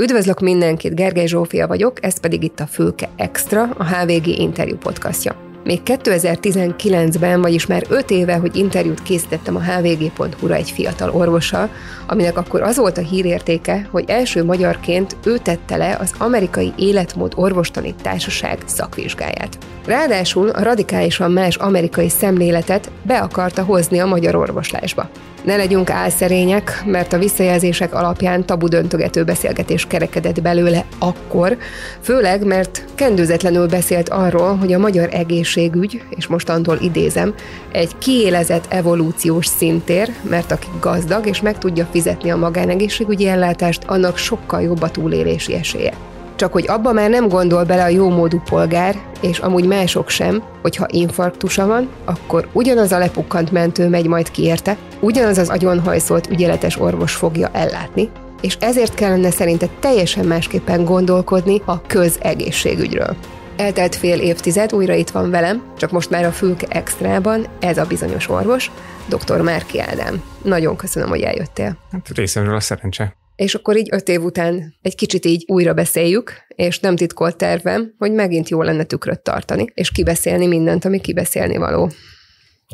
Üdvözlök mindenkit, Gergely Zsófia vagyok, ez pedig itt a Fülke Extra, a HVG interjú podcastja. Még 2019-ben, vagyis már 5 éve, hogy interjút készítettem a hvg.hu-ra egy fiatal orvossal, aminek akkor az volt a hírértéke, hogy első magyarként ő tette le az Amerikai Életmód Orvostani Társaság szakvizsgáját. Ráadásul a radikálisan más amerikai szemléletet be akarta hozni a magyar orvoslásba. Ne legyünk álszerények, mert a visszajelzések alapján tabu döntögető beszélgetés kerekedett belőle akkor, főleg mert kendőzetlenül beszélt arról, hogy a magyar egészségügy, és mostantól idézem, egy kiélezett evolúciós szintér, mert aki gazdag és meg tudja fizetni a magánegészségügyi ellátást, annak sokkal jobb a túlélési esélye. Csak hogy abba már nem gondol bele a jómódú polgár, és amúgy mások sem, hogyha infarktusa van, akkor ugyanaz a lepukkant mentő megy majd ki érte, ugyanaz az agyonhajszolt ügyeletes orvos fogja ellátni, és ezért kellene szerinte teljesen másképpen gondolkodni a közegészségügyről. Eltelt fél évtized, újra itt van velem, csak most már a Fülke Extrában ez a bizonyos orvos, dr. Márki Ádám. Nagyon köszönöm, hogy eljöttél. Hát részemről a szerencse. És akkor így öt év után egy kicsit így újra beszéljük, és nem titkolt tervem, hogy megint jó lenne tükröt tartani, és kibeszélni mindent, ami kibeszélni való.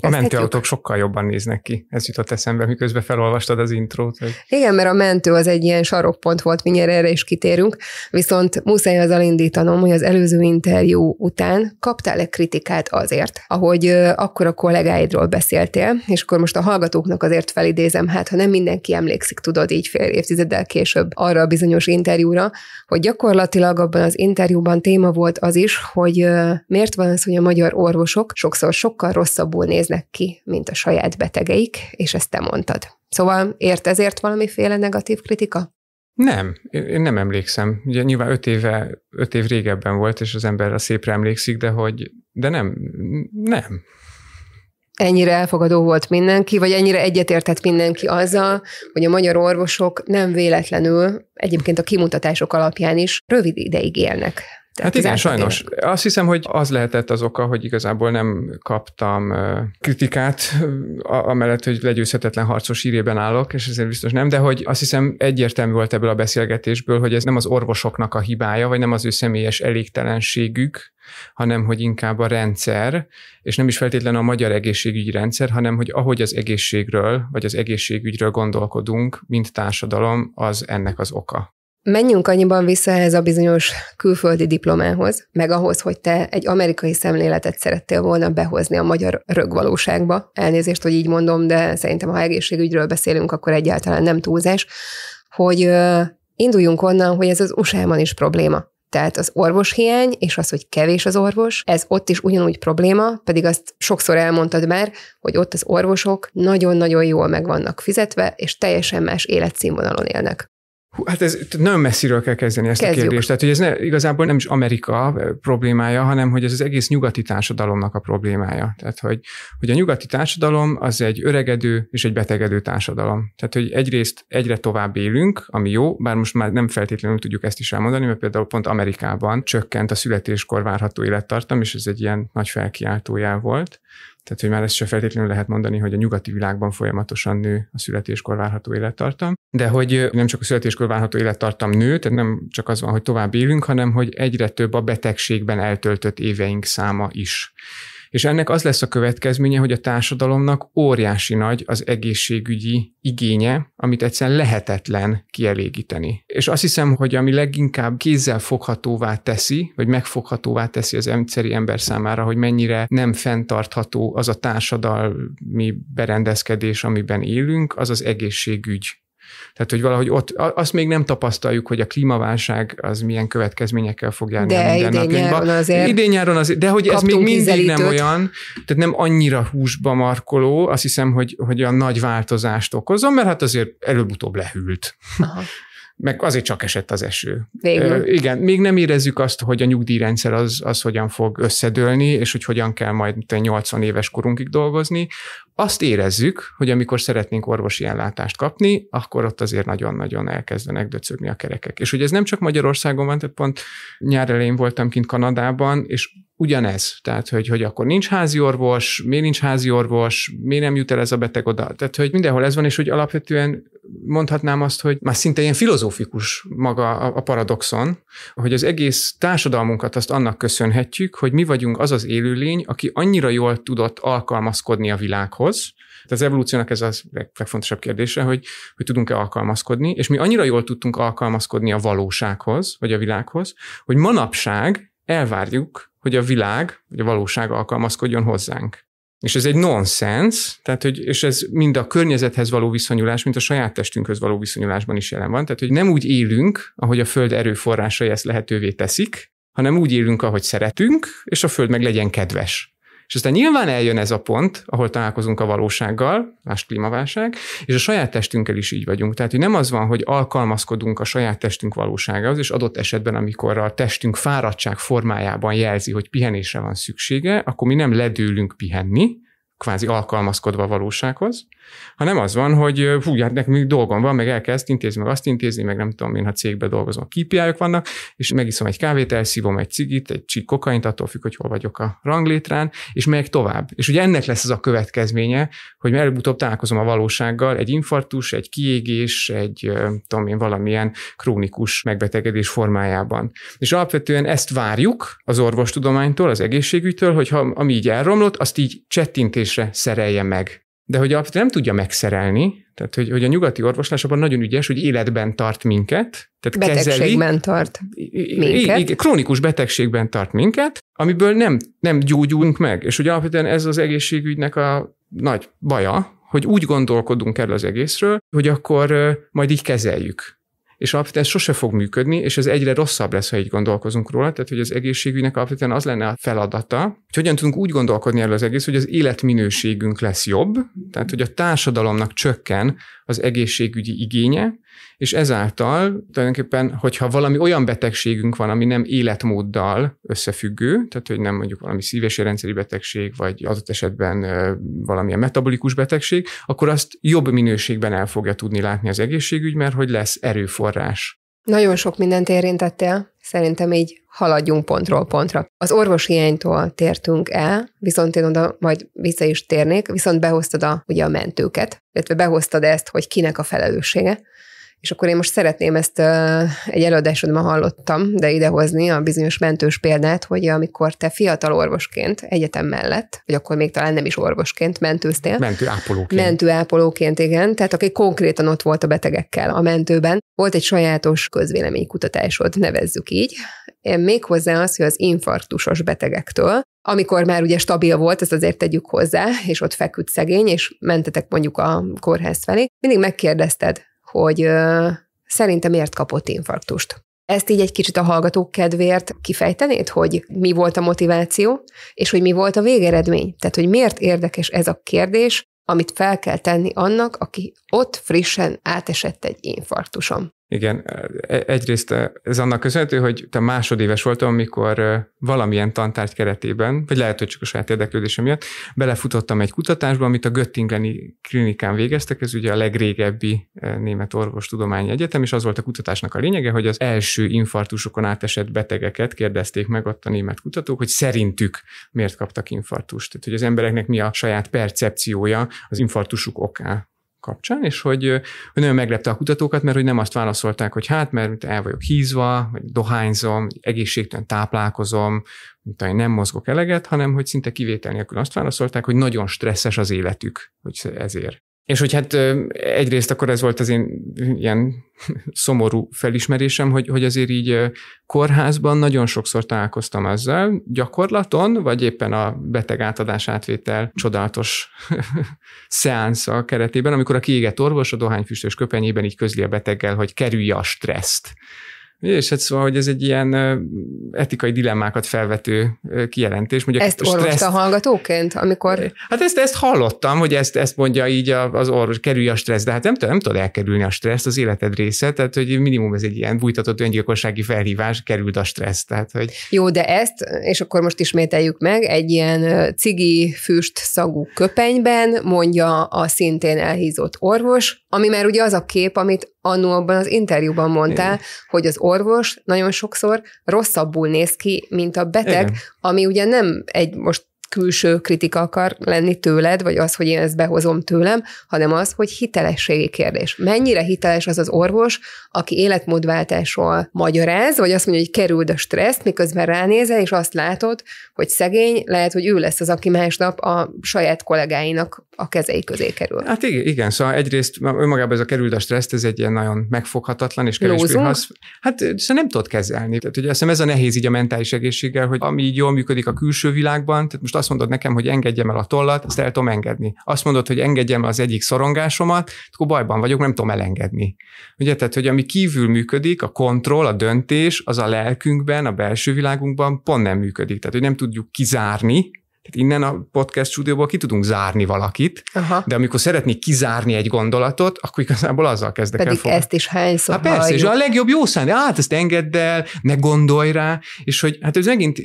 A mentőautók sokkal jobban néznek ki. Ez jutott eszembe, miközben felolvastad az intrót. Hogy... Igen, mert a mentő az egy ilyen sarokpont volt, minél erre is kitérünk, viszont muszáj azzal indítanom, hogy az előző interjú után kaptál egy kritikát azért, ahogy akkor a kollégáidról beszéltél, és akkor most a hallgatóknak azért felidézem, hát ha nem mindenki emlékszik, tudod, így fél évtizeddel később arra a bizonyos interjúra, hogy gyakorlatilag abban az interjúban téma volt az is, hogy miért van az, hogy a magyar orvosok sokszor sokkal rosszabbul néznek néznek ki, mint a saját betegeik, és ezt te mondtad. Szóval ért ezért valamiféle negatív kritika? Nem, én nem emlékszem. Ugye nyilván öt, éve, öt év régebben volt, és az ember a szépre emlékszik, de hogy, de nem, nem. Ennyire elfogadó volt mindenki, vagy ennyire egyetértett mindenki azzal, hogy a magyar orvosok nem véletlenül, egyébként a kimutatások alapján is rövid ideig élnek. Tehát hát igen, sajnos. Élet. Azt hiszem, hogy az lehetett az oka, hogy igazából nem kaptam kritikát, amellett, hogy legyőzhetetlen harcos írében állok, és ezért biztos nem, de hogy azt hiszem egyértelmű volt ebből a beszélgetésből, hogy ez nem az orvosoknak a hibája, vagy nem az ő személyes elégtelenségük, hanem hogy inkább a rendszer, és nem is feltétlenül a magyar egészségügyi rendszer, hanem hogy ahogy az egészségről, vagy az egészségügyről gondolkodunk, mint társadalom, az ennek az oka. Menjünk annyiban vissza ehhez a bizonyos külföldi diplomához, meg ahhoz, hogy te egy amerikai szemléletet szerettél volna behozni a magyar rögvalóságba. Elnézést, hogy így mondom, de szerintem ha egészségügyről beszélünk, akkor egyáltalán nem túlzás, hogy induljunk onnan, hogy ez az USA-ban is probléma. Tehát az orvoshiány és az, hogy kevés az orvos, ez ott is ugyanúgy probléma, pedig azt sokszor elmondtad már, hogy ott az orvosok nagyon-nagyon jól meg vannak fizetve, és teljesen más életszínvonalon élnek. Hú, hát ez nagyon messziről kell kezdeni ezt Kezdjük. a kérdést. Tehát, hogy ez ne, igazából nem is Amerika problémája, hanem hogy ez az egész nyugati társadalomnak a problémája. Tehát, hogy, hogy a nyugati társadalom az egy öregedő és egy betegedő társadalom. Tehát, hogy egyrészt egyre tovább élünk, ami jó, bár most már nem feltétlenül tudjuk ezt is elmondani, mert például pont Amerikában csökkent a születéskor várható élettartam, és ez egy ilyen nagy felkiáltójá volt tehát, hogy már ezt sem feltétlenül lehet mondani, hogy a nyugati világban folyamatosan nő a születéskor várható élettartam, de hogy nem csak a születéskor várható élettartam nő, tehát nem csak az van, hogy tovább élünk, hanem hogy egyre több a betegségben eltöltött éveink száma is. És ennek az lesz a következménye, hogy a társadalomnak óriási nagy az egészségügyi igénye, amit egyszerűen lehetetlen kielégíteni. És azt hiszem, hogy ami leginkább kézzel foghatóvá teszi, vagy megfoghatóvá teszi az emberi ember számára, hogy mennyire nem fenntartható az a társadalmi berendezkedés, amiben élünk, az az egészségügy tehát, hogy valahogy ott, azt még nem tapasztaljuk, hogy a klímaválság az milyen következményekkel fog járni de a mindennapjainkban. Azért idén-nyáron azért, de hogy ez még mindig ízelítőt. nem olyan, tehát nem annyira húsba markoló, azt hiszem, hogy, hogy a nagy változást okozom, mert hát azért előbb-utóbb lehűlt. Aha meg azért csak esett az eső. Végül. Ö, igen, még nem érezzük azt, hogy a nyugdíjrendszer az, az hogyan fog összedőlni, és hogy hogyan kell majd 80 éves korunkig dolgozni. Azt érezzük, hogy amikor szeretnénk orvosi ellátást kapni, akkor ott azért nagyon-nagyon elkezdenek döcögni a kerekek. És hogy ez nem csak Magyarországon van, tehát pont nyár elején voltam kint Kanadában, és ugyanez. Tehát, hogy, hogy akkor nincs házi orvos, miért nincs házi orvos, miért nem jut el ez a beteg oda. Tehát, hogy mindenhol ez van, és hogy alapvetően mondhatnám azt, hogy már szinte ilyen filozófikus maga a paradoxon, hogy az egész társadalmunkat azt annak köszönhetjük, hogy mi vagyunk az az élőlény, aki annyira jól tudott alkalmazkodni a világhoz, tehát az evolúciónak ez a legfontosabb kérdése, hogy, hogy tudunk-e alkalmazkodni, és mi annyira jól tudtunk alkalmazkodni a valósághoz, vagy a világhoz, hogy manapság elvárjuk hogy a világ, vagy a valóság alkalmazkodjon hozzánk. És ez egy nonsens, tehát hogy, és ez mind a környezethez való viszonyulás, mint a saját testünkhöz való viszonyulásban is jelen van. Tehát, hogy nem úgy élünk, ahogy a Föld erőforrásai ezt lehetővé teszik, hanem úgy élünk, ahogy szeretünk, és a Föld meg legyen kedves. És aztán nyilván eljön ez a pont, ahol találkozunk a valósággal, más klímaválság, és a saját testünkkel is így vagyunk. Tehát, hogy nem az van, hogy alkalmazkodunk a saját testünk valóságához, és adott esetben, amikor a testünk fáradtság formájában jelzi, hogy pihenésre van szüksége, akkor mi nem ledőlünk pihenni, kvázi alkalmazkodva a valósághoz, hanem az van, hogy hú, hát nekünk dolgom van, meg el kell ezt intézni, meg azt intézni, meg nem tudom én, ha cégbe dolgozom, kpi vannak, és megiszom egy kávét, elszívom egy cigit, egy csík kokaint, attól függ, hogy hol vagyok a ranglétrán, és megyek tovább. És ugye ennek lesz az a következménye, hogy előbb-utóbb találkozom a valósággal, egy infarktus, egy kiégés, egy tudom én, valamilyen krónikus megbetegedés formájában. És alapvetően ezt várjuk az orvostudománytól, az egészségügytől, hogy ha ami így elromlott, azt így csettintés kezelésre szerelje meg. De hogy alapvetően nem tudja megszerelni, tehát hogy, hogy a nyugati orvoslásban nagyon ügyes, hogy életben tart minket. Tehát betegségben kezeli, tart minket. így, krónikus betegségben tart minket, amiből nem, nem gyógyulunk meg. És ugye alapvetően ez az egészségügynek a nagy baja, hogy úgy gondolkodunk erről az egészről, hogy akkor majd így kezeljük és alapvetően ez sose fog működni, és ez egyre rosszabb lesz, ha így gondolkozunk róla, tehát hogy az egészségügynek alapvetően az lenne a feladata, hogy hogyan tudunk úgy gondolkodni erről az egész, hogy az életminőségünk lesz jobb, tehát hogy a társadalomnak csökken az egészségügyi igénye, és ezáltal tulajdonképpen, hogyha valami olyan betegségünk van, ami nem életmóddal összefüggő, tehát hogy nem mondjuk valami szíves rendszeri betegség, vagy adott esetben valamilyen metabolikus betegség, akkor azt jobb minőségben el fogja tudni látni az egészségügy, mert hogy lesz erőforrás. Nagyon sok mindent érintettél, szerintem így haladjunk pontról pontra. Az orvos hiánytól tértünk el, viszont én oda majd vissza is térnék, viszont behoztad a, ugye a mentőket, illetve behoztad ezt, hogy kinek a felelőssége. És akkor én most szeretném ezt egy előadásodban hallottam, de idehozni a bizonyos mentős példát, hogy amikor te fiatal orvosként egyetem mellett, vagy akkor még talán nem is orvosként mentőztél. Mentőápolóként. Mentőápolóként, igen. Tehát aki konkrétan ott volt a betegekkel a mentőben, volt egy sajátos közvéleménykutatásod, nevezzük így. Méghozzá az, hogy az infarktusos betegektől, amikor már ugye stabil volt, ezt azért tegyük hozzá, és ott feküdt szegény, és mentetek mondjuk a kórház felé, mindig megkérdezted, hogy ö, szerintem miért kapott infarktust. Ezt így egy kicsit a hallgatók kedvéért kifejtenéd, hogy mi volt a motiváció, és hogy mi volt a végeredmény. Tehát, hogy miért érdekes ez a kérdés, amit fel kell tenni annak, aki ott frissen átesett egy infarktusom. Igen, e, egyrészt e, ez annak köszönhető, hogy te másodéves voltam, amikor e, valamilyen tantárgy keretében, vagy lehet, hogy csak a saját érdeklődésem miatt, belefutottam egy kutatásba, amit a Göttingeni klinikán végeztek, ez ugye a legrégebbi német orvostudományi egyetem, és az volt a kutatásnak a lényege, hogy az első infartusokon átesett betegeket kérdezték meg ott a német kutatók, hogy szerintük miért kaptak infartust. Tehát, hogy az embereknek mi a saját percepciója az infartusuk okán kapcsán, és hogy, hogy nagyon meglepte a kutatókat, mert hogy nem azt válaszolták, hogy hát, mert el vagyok hízva, vagy dohányzom, egészségtelen táplálkozom, mint nem mozgok eleget, hanem hogy szinte kivétel nélkül azt válaszolták, hogy nagyon stresszes az életük, hogy ezért. És hogy hát egyrészt akkor ez volt az én ilyen szomorú felismerésem, hogy, hogy azért így kórházban nagyon sokszor találkoztam ezzel, gyakorlaton, vagy éppen a beteg átadás átvétel csodálatos a keretében, amikor a kiégett orvos a dohányfüstös köpenyében így közli a beteggel, hogy kerülje a stresszt. És hát szóval, hogy ez egy ilyen etikai dilemmákat felvető kijelentés. Mondjuk ezt a stressz... a hallgatóként, amikor... Hát ezt, ezt hallottam, hogy ezt, ezt mondja így az orvos, kerülj a stressz, de hát nem, nem tudod elkerülni a stresszt az életed része, tehát hogy minimum ez egy ilyen bújtatott öngyilkossági felhívás, kerüld a stressz. Tehát, hogy... Jó, de ezt, és akkor most ismételjük meg, egy ilyen cigi füst szagú köpenyben mondja a szintén elhízott orvos, ami már ugye az a kép, amit annó abban az interjúban mondtál, Igen. hogy az orvos nagyon sokszor rosszabbul néz ki, mint a beteg, Igen. ami ugye nem egy most külső kritika akar lenni tőled, vagy az, hogy én ezt behozom tőlem, hanem az, hogy hitelességi kérdés. Mennyire hiteles az az orvos, aki életmódváltásról magyaráz, vagy azt mondja, hogy kerüld a stresszt, miközben ránézel, és azt látod, hogy szegény, lehet, hogy ő lesz az, aki másnap a saját kollégáinak a kezei közé kerül. Hát igen, igen szóval egyrészt önmagában ez a kerüld a stresszt, ez egy ilyen nagyon megfoghatatlan és kevésbé hasz. Hát szóval nem tudod kezelni. Tehát ugye azt hiszem ez a nehéz így a mentális egészséggel, hogy ami így jól működik a külső világban, tehát most azt mondod nekem, hogy engedjem el a tollat, azt el tudom engedni. Azt mondod, hogy engedjem el az egyik szorongásomat, akkor bajban vagyok, nem tudom elengedni. Ugye, tehát, hogy ami kívül működik, a kontroll, a döntés, az a lelkünkben, a belső világunkban pont nem működik. Tehát, hogy nem tudjuk kizárni, tehát innen a podcast stúdióból ki tudunk zárni valakit, Aha. de amikor szeretnék kizárni egy gondolatot, akkor igazából azzal kezdek Pedig el Pedig ezt is hányszor Hát persze, halljuk. és a legjobb jó szándé, hát ezt engedd el, ne gondolj rá, és hogy hát ez megint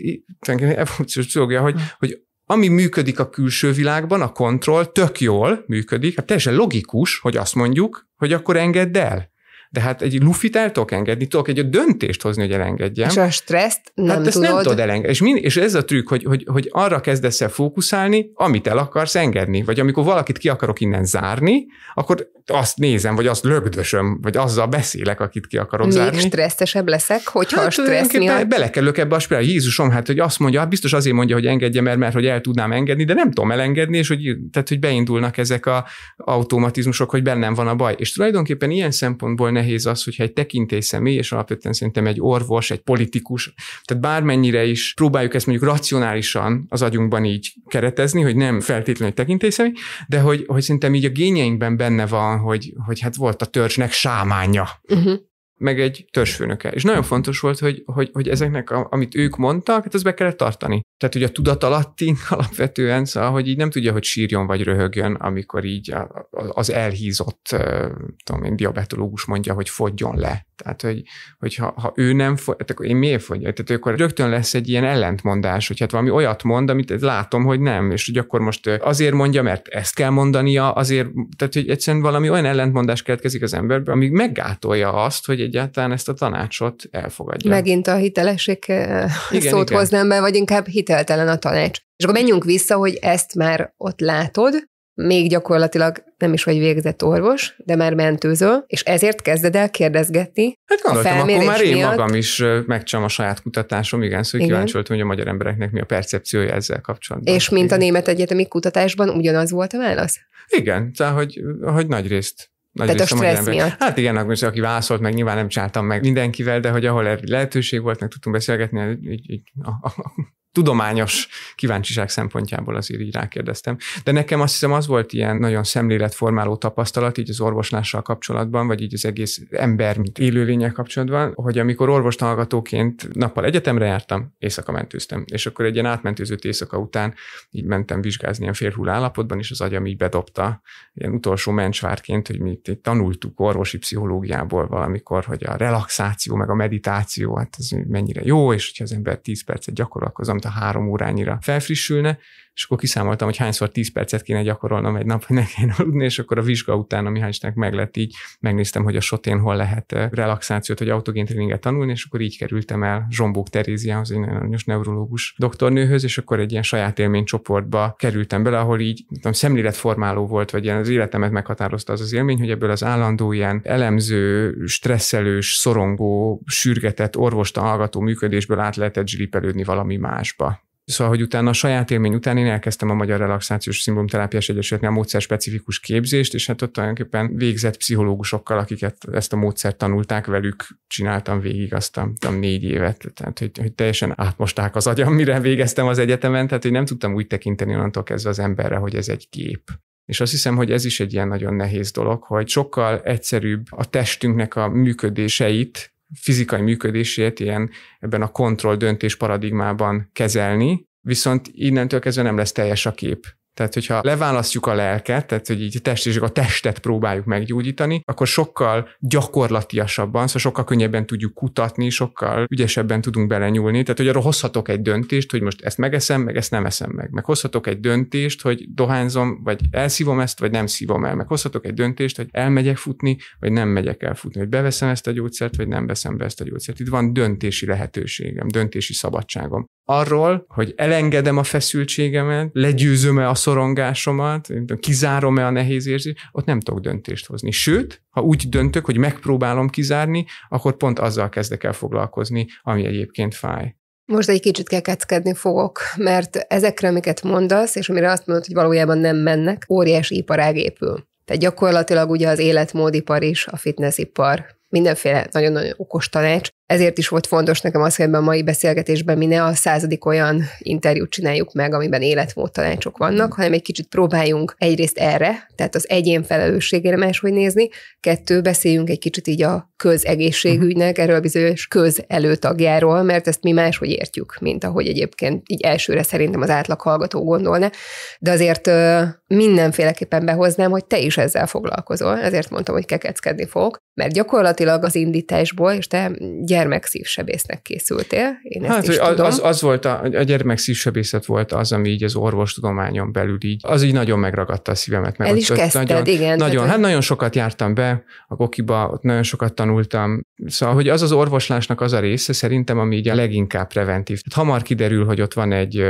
evolúciós pszichológia, hogy, hogy ami működik a külső világban, a kontroll tök jól működik, hát teljesen logikus, hogy azt mondjuk, hogy akkor engedd el de hát egy lufit el tudok engedni, tudok egy döntést hozni, hogy elengedjem. És a stresszt nem hát tudod. ezt nem tudod elengedni. És, min, és ez a trükk, hogy, hogy, hogy arra kezdesz el fókuszálni, amit el akarsz engedni. Vagy amikor valakit ki akarok innen zárni, akkor azt nézem, vagy azt lögdösöm, vagy azzal beszélek, akit ki akarok Még zárni. Még stresszesebb leszek, hogyha hát, a stressz miatt... belekerülök ebbe a spirál. Jézusom, hát hogy azt mondja, hát biztos azért mondja, hogy engedjem, mert, mert hogy el tudnám engedni, de nem tudom elengedni, és hogy, tehát, hogy beindulnak ezek a automatizmusok, hogy bennem van a baj. És tulajdonképpen ilyen szempontból ne nehéz az, hogyha egy tekintély személy, és alapvetően szerintem egy orvos, egy politikus, tehát bármennyire is próbáljuk ezt mondjuk racionálisan az agyunkban így keretezni, hogy nem feltétlenül egy tekintély személy, de hogy, hogy szerintem így a gényeinkben benne van, hogy, hogy hát volt a törzsnek sámánya. Uh-huh. Mhm meg egy törzsfőnöke. És nagyon fontos volt, hogy, hogy, hogy ezeknek, a, amit ők mondtak, hát ezt be kellett tartani. Tehát ugye a tudatalatti alapvetően, szóval, hogy így nem tudja, hogy sírjon vagy röhögjön, amikor így az elhízott, tudom én, diabetológus mondja, hogy fogjon le. Tehát, hogy, hogy ha, ha ő nem fogy, hát akkor én miért fogyok? Tehát akkor rögtön lesz egy ilyen ellentmondás, hogy hát valami olyat mond, amit látom, hogy nem, és hogy akkor most azért mondja, mert ezt kell mondania, azért, tehát hogy egyszerűen valami olyan ellentmondás keletkezik az emberben, ami meggátolja azt, hogy egy egyáltalán ezt a tanácsot elfogadja. Megint a hitelesség eh, igen, szót igen. hoznám be, vagy inkább hiteltelen a tanács. És akkor menjünk vissza, hogy ezt már ott látod, még gyakorlatilag nem is vagy végzett orvos, de már mentőzöl, és ezért kezded el kérdezgetni. Hát gondoltam, a akkor már én miatt. magam is eh, megcsom a saját kutatásom, igen, szóval igen. kíváncsi voltam, hogy a magyar embereknek mi a percepciója ezzel kapcsolatban. És mint igen. a német egyetemi kutatásban ugyanaz volt a válasz? Igen, tehát hogy, hogy nagy részt nagy Tehát a stressz miatt. Hát igen, most aki válaszolt, meg nyilván nem csáltam meg mindenkivel, de hogy ahol lehetőség volt, meg tudtunk beszélgetni, így, így, a, a, tudományos kíváncsiság szempontjából azért így rákérdeztem. De nekem azt hiszem az volt ilyen nagyon szemléletformáló tapasztalat így az orvoslással kapcsolatban, vagy így az egész ember, mint élőlények kapcsolatban, hogy amikor orvostalgatóként nappal egyetemre jártam, éjszaka mentőztem, és akkor egy ilyen átmentőzött éjszaka után így mentem vizsgázni ilyen félhull állapotban, és az agyam így bedobta ilyen utolsó mencsvárként, hogy mi itt tanultuk orvosi pszichológiából valamikor, hogy a relaxáció meg a meditáció, hát ez mennyire jó, és hogyha az ember 10 percet gyakorolkozom, a három órányira felfrissülne, és akkor kiszámoltam, hogy hányszor 10 percet kéne gyakorolnom egy nap, hogy ne kéne aludni, és akkor a vizsga után, ami meg meglett, így megnéztem, hogy a sotén hol lehet eh, relaxációt hogy autogén tréninget tanulni, és akkor így kerültem el Zsombók Teréziához, egy nagyon neurológus doktornőhöz, és akkor egy ilyen saját élménycsoportba kerültem bele, ahol így tudom, szemléletformáló volt, vagy ilyen az életemet meghatározta az az élmény, hogy ebből az állandó ilyen elemző, stresszelős, szorongó, sürgetett, orvosta hallgató működésből át lehetett zsilipelődni valami másba. Szóval, hogy utána a saját élmény után én elkezdtem a Magyar Relaxációs Szimbomterápiás Egyesületnél a módszer specifikus képzést, és hát ott tulajdonképpen végzett pszichológusokkal, akiket ezt a módszert tanulták, velük csináltam végig azt a, a négy évet, tehát hogy, hogy teljesen átmosták az agyam, mire végeztem az egyetemen, tehát hogy nem tudtam úgy tekinteni onnantól kezdve az emberre, hogy ez egy gép. És azt hiszem, hogy ez is egy ilyen nagyon nehéz dolog, hogy sokkal egyszerűbb a testünknek a működéseit fizikai működését ilyen ebben a kontroll döntés paradigmában kezelni, viszont innentől kezdve nem lesz teljes a kép. Tehát, hogyha leválasztjuk a lelket, tehát, hogy így test és a testet próbáljuk meggyógyítani, akkor sokkal gyakorlatiasabban, szóval sokkal könnyebben tudjuk kutatni, sokkal ügyesebben tudunk belenyúlni. Tehát, hogy arról hozhatok egy döntést, hogy most ezt megeszem, meg ezt nem eszem meg. Meg hozhatok egy döntést, hogy dohányzom, vagy elszívom ezt, vagy nem szívom el. Meg hozhatok egy döntést, hogy elmegyek futni, vagy nem megyek el futni, hogy beveszem ezt a gyógyszert, vagy nem veszem be ezt a gyógyszert. Itt van döntési lehetőségem, döntési szabadságom arról, hogy elengedem a feszültségemet, legyőzöm-e a szorongásomat, kizárom-e a nehéz érzést, ott nem tudok döntést hozni. Sőt, ha úgy döntök, hogy megpróbálom kizárni, akkor pont azzal kezdek el foglalkozni, ami egyébként fáj. Most egy kicsit kekeckedni fogok, mert ezekre, amiket mondasz, és amire azt mondod, hogy valójában nem mennek, óriási iparág épül. Tehát gyakorlatilag ugye az életmódipar is, a fitnessipar, mindenféle nagyon-nagyon okos tanács, ezért is volt fontos nekem az, hogy ebben a mai beszélgetésben mi ne a századik olyan interjút csináljuk meg, amiben életmód tanácsok vannak, hanem egy kicsit próbáljunk egyrészt erre, tehát az egyén felelősségére máshogy nézni, kettő, beszéljünk egy kicsit így a közegészségügynek, erről bizonyos közelőtagjáról, mert ezt mi máshogy értjük, mint ahogy egyébként így elsőre szerintem az átlag hallgató gondolna, de azért mindenféleképpen behoznám, hogy te is ezzel foglalkozol, ezért mondtam, hogy kekeckedni fogok, mert gyakorlatilag az indításból, és te gyere gyermekszívsebésznek készültél, én ezt hát, is tudom. Az, az volt, a, a gyermekszívsebészet volt az, ami így az orvostudományon belül így, az így nagyon megragadta a szívemet. Mert El is kezdted, nagyon, igen. Nagyon, tehát, hát nagyon sokat jártam be a Gokiba, ott nagyon sokat tanultam, Szóval, hogy az az orvoslásnak az a része szerintem, ami így a leginkább preventív. Tehát hamar kiderül, hogy ott van egy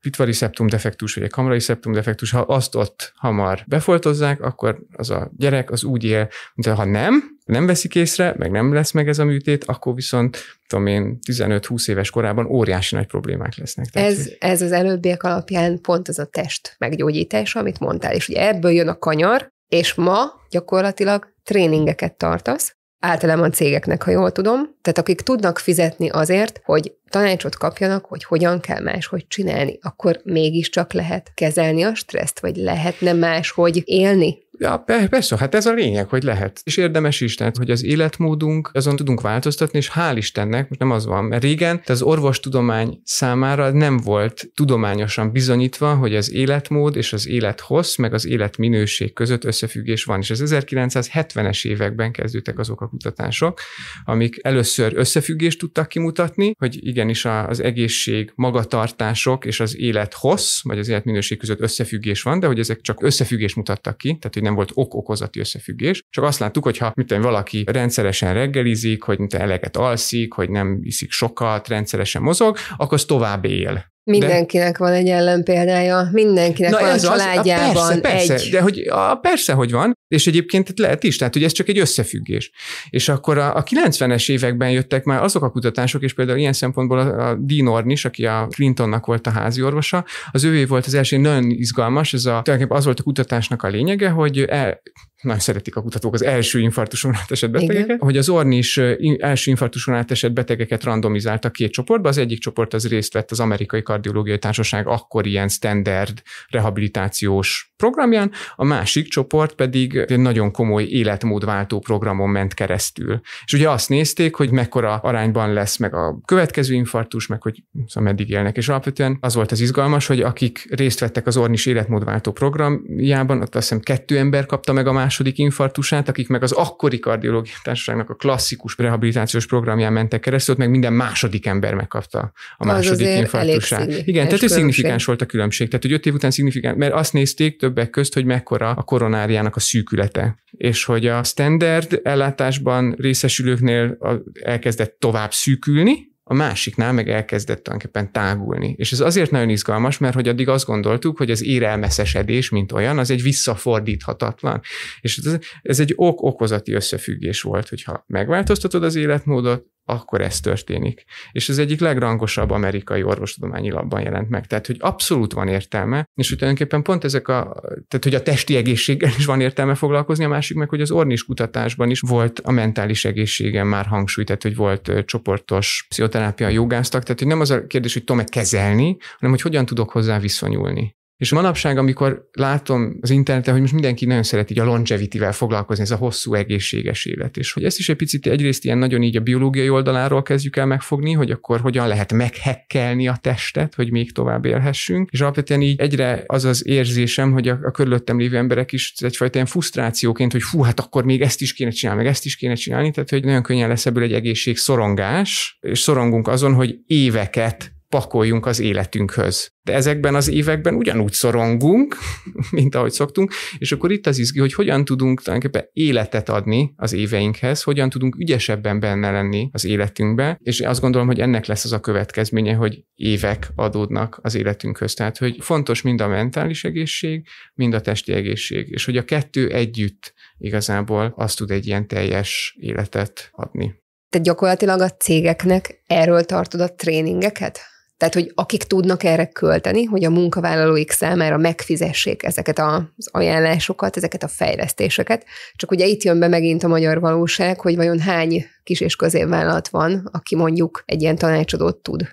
pitvari szeptum defektus, vagy egy kamrai szeptum defektus, ha azt ott hamar befoltozzák, akkor az a gyerek az úgy él, mint ha nem, nem veszik észre, meg nem lesz meg ez a műtét, akkor viszont, tudom én, 15-20 éves korában óriási nagy problémák lesznek. Tehát, ez, hogy... ez az előbbiek alapján pont az a test meggyógyítása, amit mondtál, és ugye ebből jön a kanyar, és ma gyakorlatilag tréningeket tartasz, általában cégeknek, ha jól tudom, tehát akik tudnak fizetni azért, hogy tanácsot kapjanak, hogy hogyan kell máshogy csinálni, akkor mégiscsak lehet kezelni a stresszt, vagy lehetne máshogy élni Ja, persze, hát ez a lényeg, hogy lehet. És érdemes is, tehát, hogy az életmódunk, azon tudunk változtatni, és hál' Istennek, most nem az van, mert régen az orvostudomány számára nem volt tudományosan bizonyítva, hogy az életmód és az élethossz, meg az életminőség között összefüggés van. És az 1970-es években kezdődtek azok a kutatások, amik először összefüggést tudtak kimutatni, hogy igenis az egészség, magatartások és az élethossz, vagy az életminőség között összefüggés van, de hogy ezek csak összefüggés mutattak ki, tehát hogy nem volt ok-okozati összefüggés, csak azt láttuk, hogy ha valaki rendszeresen reggelizik, hogy eleget alszik, hogy nem iszik sokat, rendszeresen mozog, akkor az tovább él. Mindenkinek de... van egy ellenpéldája, mindenkinek Na van ez a családjában az, a persze, persze, egy. De hogy, a, persze, hogy van, és egyébként lehet is, tehát hogy ez csak egy összefüggés. És akkor a, a 90-es években jöttek már azok a kutatások, és például ilyen szempontból a, a Dean is, aki a Clintonnak volt a házi orvosa, az ővé volt az első nagyon izgalmas, ez a, tulajdonképpen az volt a kutatásnak a lényege, hogy el, nagyon szeretik a kutatók az első infarktuson átesett betegeket, Igen. hogy az Orni is első infarktuson átesett betegeket randomizáltak két csoportba. Az egyik csoport az részt vett az Amerikai Kardiológiai Társaság akkor ilyen standard rehabilitációs programján, a másik csoport pedig egy nagyon komoly életmódváltó programon ment keresztül. És ugye azt nézték, hogy mekkora arányban lesz meg a következő infarktus, meg hogy szóval meddig élnek. És alapvetően az volt az izgalmas, hogy akik részt vettek az Ornis életmódváltó programjában, ott azt hiszem kettő ember kapta meg a más második infarktusát, akik meg az akkori kardiológiai társaságnak a klasszikus rehabilitációs programján mentek keresztül, ott meg minden második ember megkapta a második az infarktusát. Igen, tehát ez szignifikáns volt a különbség. Tehát, hogy öt év után szignifikáns, mert azt nézték többek közt, hogy mekkora a koronáriának a szűkülete, és hogy a standard ellátásban részesülőknél elkezdett tovább szűkülni, a másiknál meg elkezdett tulajdonképpen tágulni. És ez azért nagyon izgalmas, mert hogy addig azt gondoltuk, hogy az érelmeszesedés, mint olyan, az egy visszafordíthatatlan. És ez, ez egy ok-okozati összefüggés volt, hogyha megváltoztatod az életmódot, akkor ez történik. És ez egyik legrangosabb amerikai orvostudományi labban jelent meg. Tehát, hogy abszolút van értelme, és hogy tulajdonképpen pont ezek a, tehát, hogy a testi egészséggel is van értelme foglalkozni, a másik meg, hogy az ornis kutatásban is volt a mentális egészségen már hangsúly, tehát, hogy volt csoportos pszichoterápiás terápia jogásztak, tehát hogy nem az a kérdés, hogy tudom-e kezelni, hanem hogy hogyan tudok hozzá viszonyulni. És manapság, amikor látom az interneten, hogy most mindenki nagyon szeret így a longevity-vel foglalkozni, ez a hosszú egészséges élet, és hogy ezt is egy picit egyrészt ilyen nagyon így a biológiai oldaláról kezdjük el megfogni, hogy akkor hogyan lehet meghekkelni a testet, hogy még tovább élhessünk, és alapvetően így egyre az az érzésem, hogy a, a körülöttem lévő emberek is egyfajta ilyen frusztrációként, hogy fú, hát akkor még ezt is kéne csinálni, meg ezt is kéne csinálni, tehát hogy nagyon könnyen lesz ebből egy egészség szorongás, és szorongunk azon, hogy éveket pakoljunk az életünkhöz. De ezekben az években ugyanúgy szorongunk, mint ahogy szoktunk, és akkor itt az izgi, hogy hogyan tudunk tulajdonképpen életet adni az éveinkhez, hogyan tudunk ügyesebben benne lenni az életünkbe, és azt gondolom, hogy ennek lesz az a következménye, hogy évek adódnak az életünkhöz. Tehát, hogy fontos mind a mentális egészség, mind a testi egészség, és hogy a kettő együtt igazából azt tud egy ilyen teljes életet adni. Te gyakorlatilag a cégeknek erről tartod a tréningeket? Tehát, hogy akik tudnak erre költeni, hogy a munkavállalóik számára megfizessék ezeket az ajánlásokat, ezeket a fejlesztéseket. Csak ugye itt jön be megint a magyar valóság, hogy vajon hány kis és középvállalat van, aki mondjuk egy ilyen tanácsadót tud.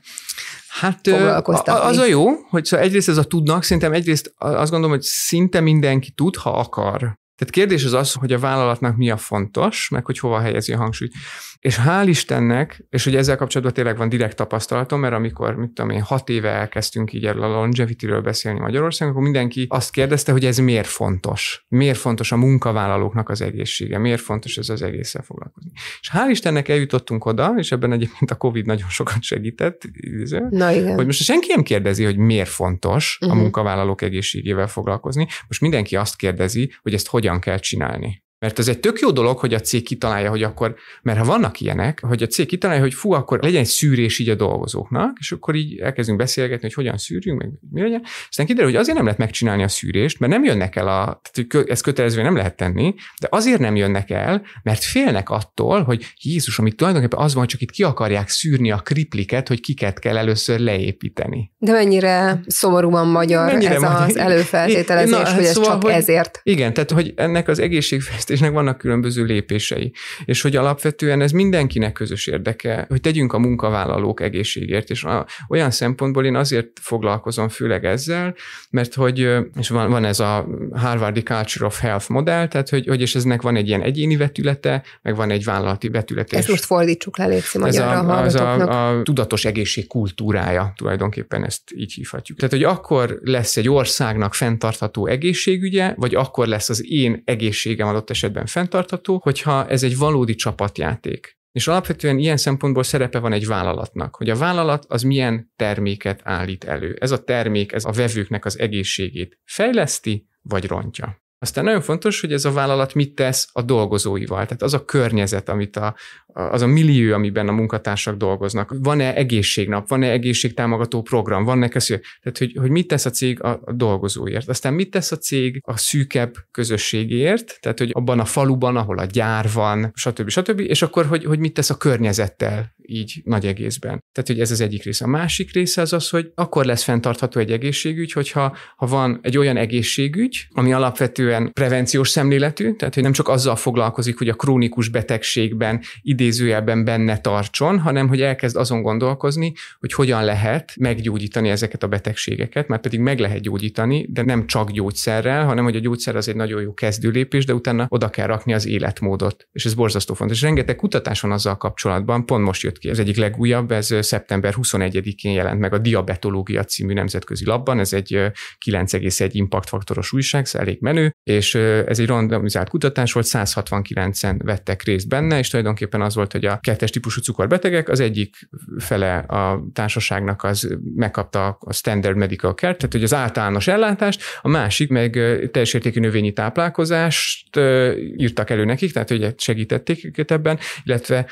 Hát az a jó, hogy szóval egyrészt ez a tudnak, szerintem egyrészt azt gondolom, hogy szinte mindenki tud, ha akar. Tehát kérdés az az, hogy a vállalatnak mi a fontos, meg hogy hova helyezi a hangsúlyt. És hál' Istennek, és ugye ezzel kapcsolatban tényleg van direkt tapasztalatom, mert amikor, mit tudom én, hat éve elkezdtünk így erről a longevity-ről beszélni Magyarországon, akkor mindenki azt kérdezte, hogy ez miért fontos. Miért fontos a munkavállalóknak az egészsége, miért fontos ez az egésszel foglalkozni. És hál' Istennek eljutottunk oda, és ebben egyébként a COVID nagyon sokat segített, Na, igen. hogy most senki nem kérdezi, hogy miért fontos uh-huh. a mhm. munkavállalók egészségével foglalkozni, most mindenki azt kérdezi, hogy ezt hogyan kell csinálni. Mert ez egy tök jó dolog, hogy a cég kitalálja, hogy akkor, mert ha vannak ilyenek, hogy a cég kitalálja, hogy fú, akkor legyen egy szűrés így a dolgozóknak, és akkor így elkezdünk beszélgetni, hogy hogyan szűrjünk, meg mi legyen. Aztán kiderül, hogy azért nem lehet megcsinálni a szűrést, mert nem jönnek el a, tehát ez ezt kötelezően nem lehet tenni, de azért nem jönnek el, mert félnek attól, hogy Jézus, amit tulajdonképpen az van, hogy csak itt ki akarják szűrni a kripliket, hogy kiket kell először leépíteni. De mennyire szomorúan magyar mennyire ez magyar? az előfeltételezés, Na, hogy ez szóval, csak hogy, ezért. Igen, tehát hogy ennek az egészség fejlesztésnek vannak különböző lépései. És hogy alapvetően ez mindenkinek közös érdeke, hogy tegyünk a munkavállalók egészségért. És olyan szempontból én azért foglalkozom főleg ezzel, mert hogy, és van, van ez a Harvardi Culture of Health modell, tehát hogy, hogy és eznek van egy ilyen egyéni vetülete, meg van egy vállalati vetülete. Ezt most fordítsuk le, létszik magyarra a, a a, a tudatos egészség kultúrája, tulajdonképpen ezt így hívhatjuk. Tehát, hogy akkor lesz egy országnak fenntartható egészségügye, vagy akkor lesz az én egészségem adott esetben fenntartható, hogyha ez egy valódi csapatjáték. És alapvetően ilyen szempontból szerepe van egy vállalatnak, hogy a vállalat az milyen terméket állít elő. Ez a termék, ez a vevőknek az egészségét fejleszti, vagy rontja. Aztán nagyon fontos, hogy ez a vállalat mit tesz a dolgozóival, tehát az a környezet, amit a, az a millió, amiben a munkatársak dolgoznak. Van-e egészségnap, van-e egészségtámogató program, van-e köszönő? Tehát, hogy, hogy mit tesz a cég a, a dolgozóért. Aztán mit tesz a cég a szűkebb közösségért, tehát, hogy abban a faluban, ahol a gyár van, stb. stb. És akkor, hogy, hogy mit tesz a környezettel, így nagy egészben. Tehát, hogy ez az egyik része. A másik része az az, hogy akkor lesz fenntartható egy egészségügy, hogyha ha van egy olyan egészségügy, ami alapvetően prevenciós szemléletű, tehát, hogy nem csak azzal foglalkozik, hogy a krónikus betegségben, idézőjelben benne tartson, hanem, hogy elkezd azon gondolkozni, hogy hogyan lehet meggyógyítani ezeket a betegségeket, mert pedig meg lehet gyógyítani, de nem csak gyógyszerrel, hanem hogy a gyógyszer az egy nagyon jó kezdőlépés, de utána oda kell rakni az életmódot. És ez borzasztó fontos. És rengeteg kutatás van azzal kapcsolatban, pont most jött derült ki. Az egyik legújabb, ez szeptember 21-én jelent meg a Diabetológia című nemzetközi labban, ez egy 9,1 impactfaktoros újság, ez elég menő, és ez egy randomizált kutatás volt, 169-en vettek részt benne, és tulajdonképpen az volt, hogy a kettes típusú cukorbetegek, az egyik fele a társaságnak az megkapta a standard medical care, tehát hogy az általános ellátást, a másik meg teljes értékű növényi táplálkozást írtak elő nekik, tehát hogy segítették őket ebben, illetve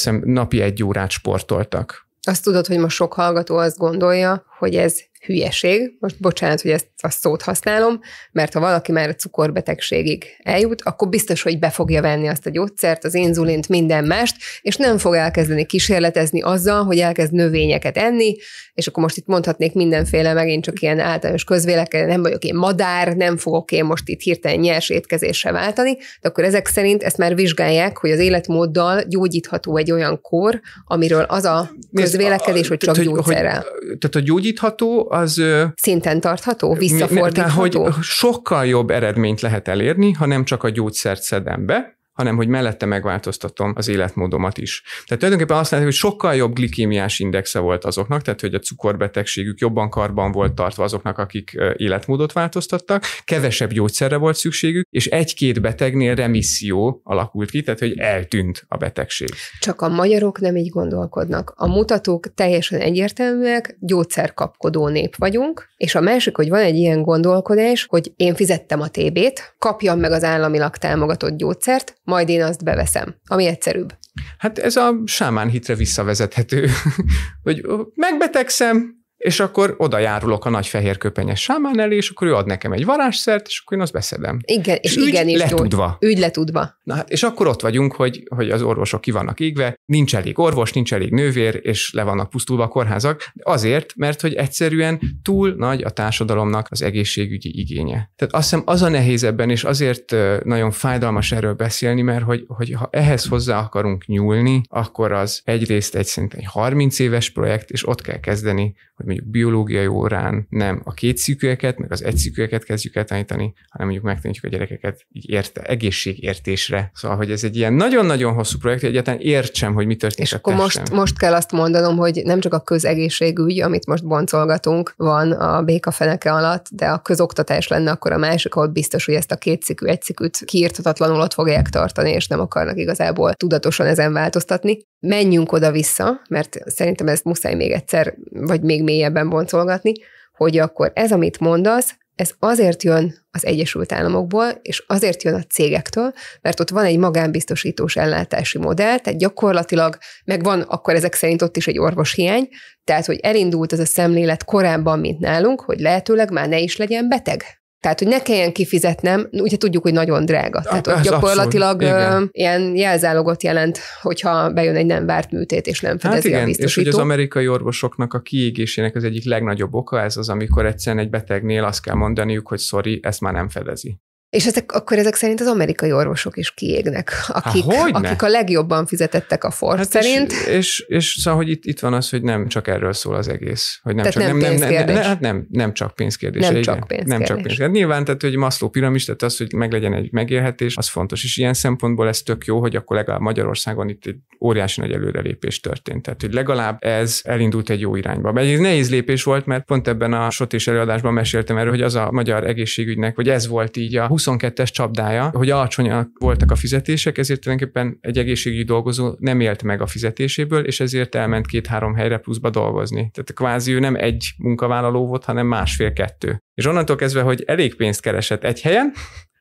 hiszem, napi egy órát sportoltak. Azt tudod, hogy ma sok hallgató azt gondolja, hogy ez hülyeség, most bocsánat, hogy ezt a szót használom, mert ha valaki már a cukorbetegségig eljut, akkor biztos, hogy be fogja venni azt a gyógyszert, az inzulint, minden mást, és nem fog elkezdeni kísérletezni azzal, hogy elkezd növényeket enni, és akkor most itt mondhatnék mindenféle, megint csak ilyen általános közvélekedés, nem vagyok én madár, nem fogok én most itt hirtelen nyers étkezésre váltani, de akkor ezek szerint ezt már vizsgálják, hogy az életmóddal gyógyítható egy olyan kor, amiről az a közvélekedés, hogy csak gyógyszerrel. Tehát a gyógyítható, az... Szinten tartható, visszafordítható? Tehát, hogy sokkal jobb eredményt lehet elérni, ha nem csak a gyógyszert szedem be, hanem hogy mellette megváltoztatom az életmódomat is. Tehát tulajdonképpen azt látjuk, hogy sokkal jobb glikémiás indexe volt azoknak, tehát hogy a cukorbetegségük jobban karban volt tartva azoknak, akik életmódot változtattak, kevesebb gyógyszerre volt szükségük, és egy-két betegnél remisszió alakult ki, tehát hogy eltűnt a betegség. Csak a magyarok nem így gondolkodnak. A mutatók teljesen egyértelműek, gyógyszerkapkodó nép vagyunk, és a másik, hogy van egy ilyen gondolkodás, hogy én fizettem a TB-t, kapjam meg az államilag támogatott gyógyszert, majd én azt beveszem, ami egyszerűbb. Hát ez a sámán hitre visszavezethető, hogy megbetegszem, és akkor oda járulok a nagy fehér köpenyes sámán elé, és akkor ő ad nekem egy varázsszert, és akkor én azt beszedem. Igen, és, és ügy igen, és letudva. Ügy letudva. Na hát, és akkor ott vagyunk, hogy, hogy az orvosok ki vannak égve, nincs elég orvos, nincs elég nővér, és le vannak pusztulva a kórházak, azért, mert hogy egyszerűen túl nagy a társadalomnak az egészségügyi igénye. Tehát azt hiszem az a nehéz ebben, és azért nagyon fájdalmas erről beszélni, mert hogy, hogy ha ehhez hozzá akarunk nyúlni, akkor az egyrészt egy szinte egy 30 éves projekt, és ott kell kezdeni, hogy mondjuk biológiai órán nem a kétszűkűeket, meg az egyszűkűeket kezdjük el tanítani, hanem mondjuk megtanítjuk a gyerekeket így érte, egészségértésre. Szóval, hogy ez egy ilyen nagyon-nagyon hosszú projekt, hogy egyáltalán értsem, hogy mi történik. És akkor most, most kell azt mondanom, hogy nem csak a közegészségügy, amit most boncolgatunk, van a feneke alatt, de a közoktatás lenne akkor a másik, ahol biztos, hogy ezt a kétszikű, egyszikűt kiírtatatlanul ott fogják tartani, és nem akarnak igazából tudatosan ezen változtatni menjünk oda-vissza, mert szerintem ezt muszáj még egyszer, vagy még mélyebben boncolgatni, hogy akkor ez, amit mondasz, ez azért jön az Egyesült Államokból, és azért jön a cégektől, mert ott van egy magánbiztosítós ellátási modell, tehát gyakorlatilag, meg van akkor ezek szerint ott is egy orvoshiány, tehát hogy elindult az a szemlélet korábban, mint nálunk, hogy lehetőleg már ne is legyen beteg. Tehát, hogy ne kelljen kifizetnem, ugye tudjuk, hogy nagyon drága. Tehát ott gyakorlatilag abszolút, ilyen jelzálogot jelent, hogyha bejön egy nem várt műtét, és nem fedezi hát igen, a biztosító. És hogy az amerikai orvosoknak a kiégésének az egyik legnagyobb oka ez az, amikor egyszerűen egy betegnél azt kell mondaniuk, hogy sorry, ezt már nem fedezi. És ezek, akkor ezek szerint az amerikai orvosok is kiégnek, akik, Há, akik a legjobban fizetettek a Ford hát szerint. És, és, és szóval, hogy itt, itt van az, hogy nem csak erről szól az egész. Hogy nem tehát csak, nem, nem, nem, nem, nem, hát nem, nem csak pénzkérdés. Nem, csak pénzkérdés. nem csak pénzkérdés. Hát nyilván, tehát, hogy Maszló piramis, tehát az, hogy meglegyen egy megélhetés, az fontos. És ilyen szempontból ez tök jó, hogy akkor legalább Magyarországon itt egy óriási nagy előrelépés történt. Tehát, hogy legalább ez elindult egy jó irányba. Mert egy nehéz lépés volt, mert pont ebben a sotés előadásban meséltem erről, hogy az a magyar egészségügynek, vagy ez volt így a 22-es csapdája, hogy alacsonyak voltak a fizetések, ezért tulajdonképpen egy egészségügyi dolgozó nem élt meg a fizetéséből, és ezért elment két-három helyre pluszba dolgozni. Tehát kvázi ő nem egy munkavállaló volt, hanem másfél-kettő. És onnantól kezdve, hogy elég pénzt keresett egy helyen,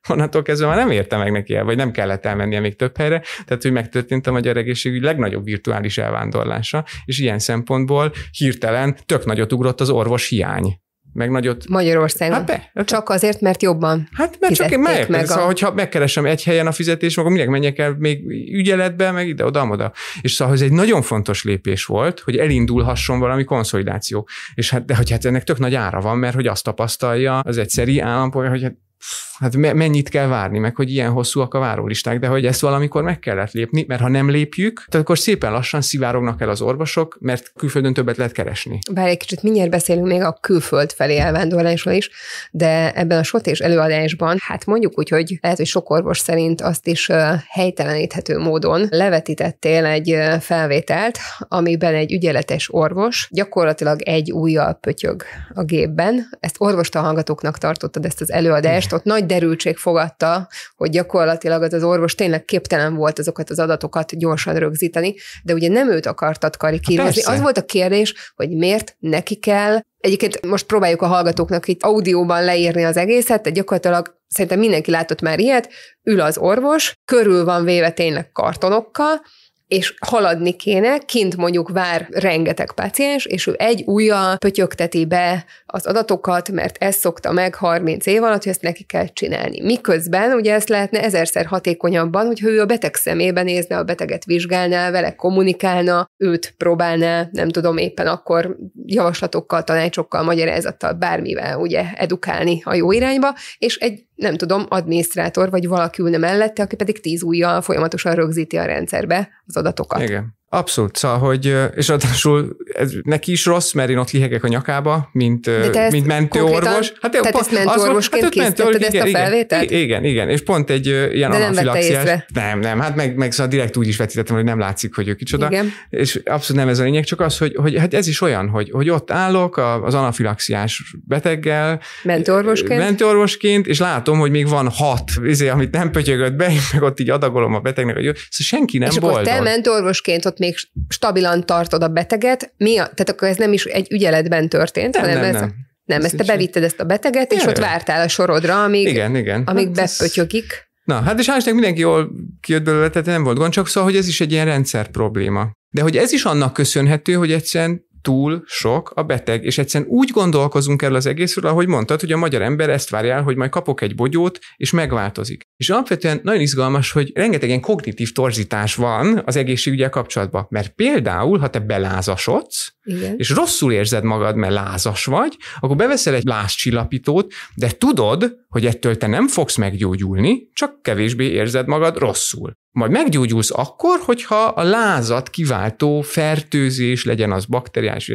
onnantól kezdve már nem érte meg neki el, vagy nem kellett elmennie még több helyre, tehát hogy megtörtént a magyar egészségügy legnagyobb virtuális elvándorlása, és ilyen szempontból hirtelen tök nagyot ugrott az orvos hiány meg nagyot. Magyarországon. Hát be, hát csak azért, mert jobban. Hát mert csak én meg, meg szóval, a... szóval, hogyha megkeresem egy helyen a fizetés, akkor minek menjek el még ügyeletbe, meg ide, oda, oda. És szóval ez egy nagyon fontos lépés volt, hogy elindulhasson valami konszolidáció. És hát, de hogy hát ennek tök nagy ára van, mert hogy azt tapasztalja az egyszeri állampolgár, hogy hát pff, hát mennyit kell várni, meg hogy ilyen hosszúak a várólisták, de hogy ezt valamikor meg kellett lépni, mert ha nem lépjük, tehát akkor szépen lassan szivárognak el az orvosok, mert külföldön többet lehet keresni. Bár egy kicsit mindjárt beszélünk még a külföld felé elvándorlásról is, de ebben a és előadásban, hát mondjuk úgy, hogy lehet, hogy sok orvos szerint azt is helyteleníthető módon levetítettél egy felvételt, amiben egy ügyeletes orvos gyakorlatilag egy újjal pötyög a gépben. Ezt orvostalangatóknak tartottad ezt az előadást, ott nagy derültség fogadta, hogy gyakorlatilag az, az orvos tényleg képtelen volt azokat az adatokat gyorsan rögzíteni, de ugye nem őt akartat karikírozni. Hát az volt a kérdés, hogy miért neki kell Egyébként most próbáljuk a hallgatóknak itt audióban leírni az egészet, de gyakorlatilag szerintem mindenki látott már ilyet, ül az orvos, körül van véve tényleg kartonokkal, és haladni kéne, kint mondjuk vár rengeteg paciens, és ő egy újjal pötyögteti be az adatokat, mert ezt szokta meg 30 év alatt, hogy ezt neki kell csinálni. Miközben ugye ezt lehetne ezerszer hatékonyabban, hogyha ő a beteg szemébe nézne, a beteget vizsgálná, vele kommunikálna, őt próbálná, nem tudom éppen akkor javaslatokkal, tanácsokkal, magyarázattal, bármivel ugye edukálni a jó irányba, és egy nem tudom, adminisztrátor vagy valaki ülne mellette, aki pedig tíz ujjal folyamatosan rögzíti a rendszerbe az adatokat. Igen. Abszolút, szóval, hogy, és ráadásul ez neki is rossz, mert én ott lihegek a nyakába, mint, mint mentőorvos. Hát, tehát pont, ezt mentőorvosként hát készítetted ezt igen, a felvételt? Igen, igen, igen, és pont egy ilyen anafilaxiás. Nem, nem, hát meg, meg szóval direkt úgy is vetítettem, hogy nem látszik, hogy ő kicsoda. Igen. És abszolút nem ez a lényeg, csak az, hogy, hogy hát ez is olyan, hogy, hogy ott állok az anafilaxiás beteggel. Mentőorvosként? Mentőorvosként, és látom, hogy még van hat, izé, amit nem pötyögött be, meg ott így adagolom a betegnek, hogy Szóval senki nem és boldog. akkor te mentőorvosként ott még stabilan tartod a beteget, mi a, tehát akkor ez nem is egy ügyeletben történt, nem, hanem nem, ez... Nem. Nem, ezt te bevitted ezt a beteget, és Jaj, ott vártál a sorodra, amíg, igen, igen. amíg hát bepötyögik. Ez... Na, hát és hát mindenki jól kijött belőle, tehát nem volt gond, csak szóval, hogy ez is egy ilyen rendszer probléma. De hogy ez is annak köszönhető, hogy egyszerűen túl sok a beteg, és egyszerűen úgy gondolkozunk el az egészről, ahogy mondtad, hogy a magyar ember ezt várja el, hogy majd kapok egy bogyót, és megváltozik. És alapvetően nagyon izgalmas, hogy rengeteg ilyen kognitív torzítás van az egészségügyel kapcsolatban, mert például, ha te belázasodsz, igen. és rosszul érzed magad, mert lázas vagy, akkor beveszel egy lázcsillapítót, de tudod, hogy ettől te nem fogsz meggyógyulni, csak kevésbé érzed magad rosszul. Majd meggyógyulsz akkor, hogyha a lázat kiváltó fertőzés, legyen az bakteriális,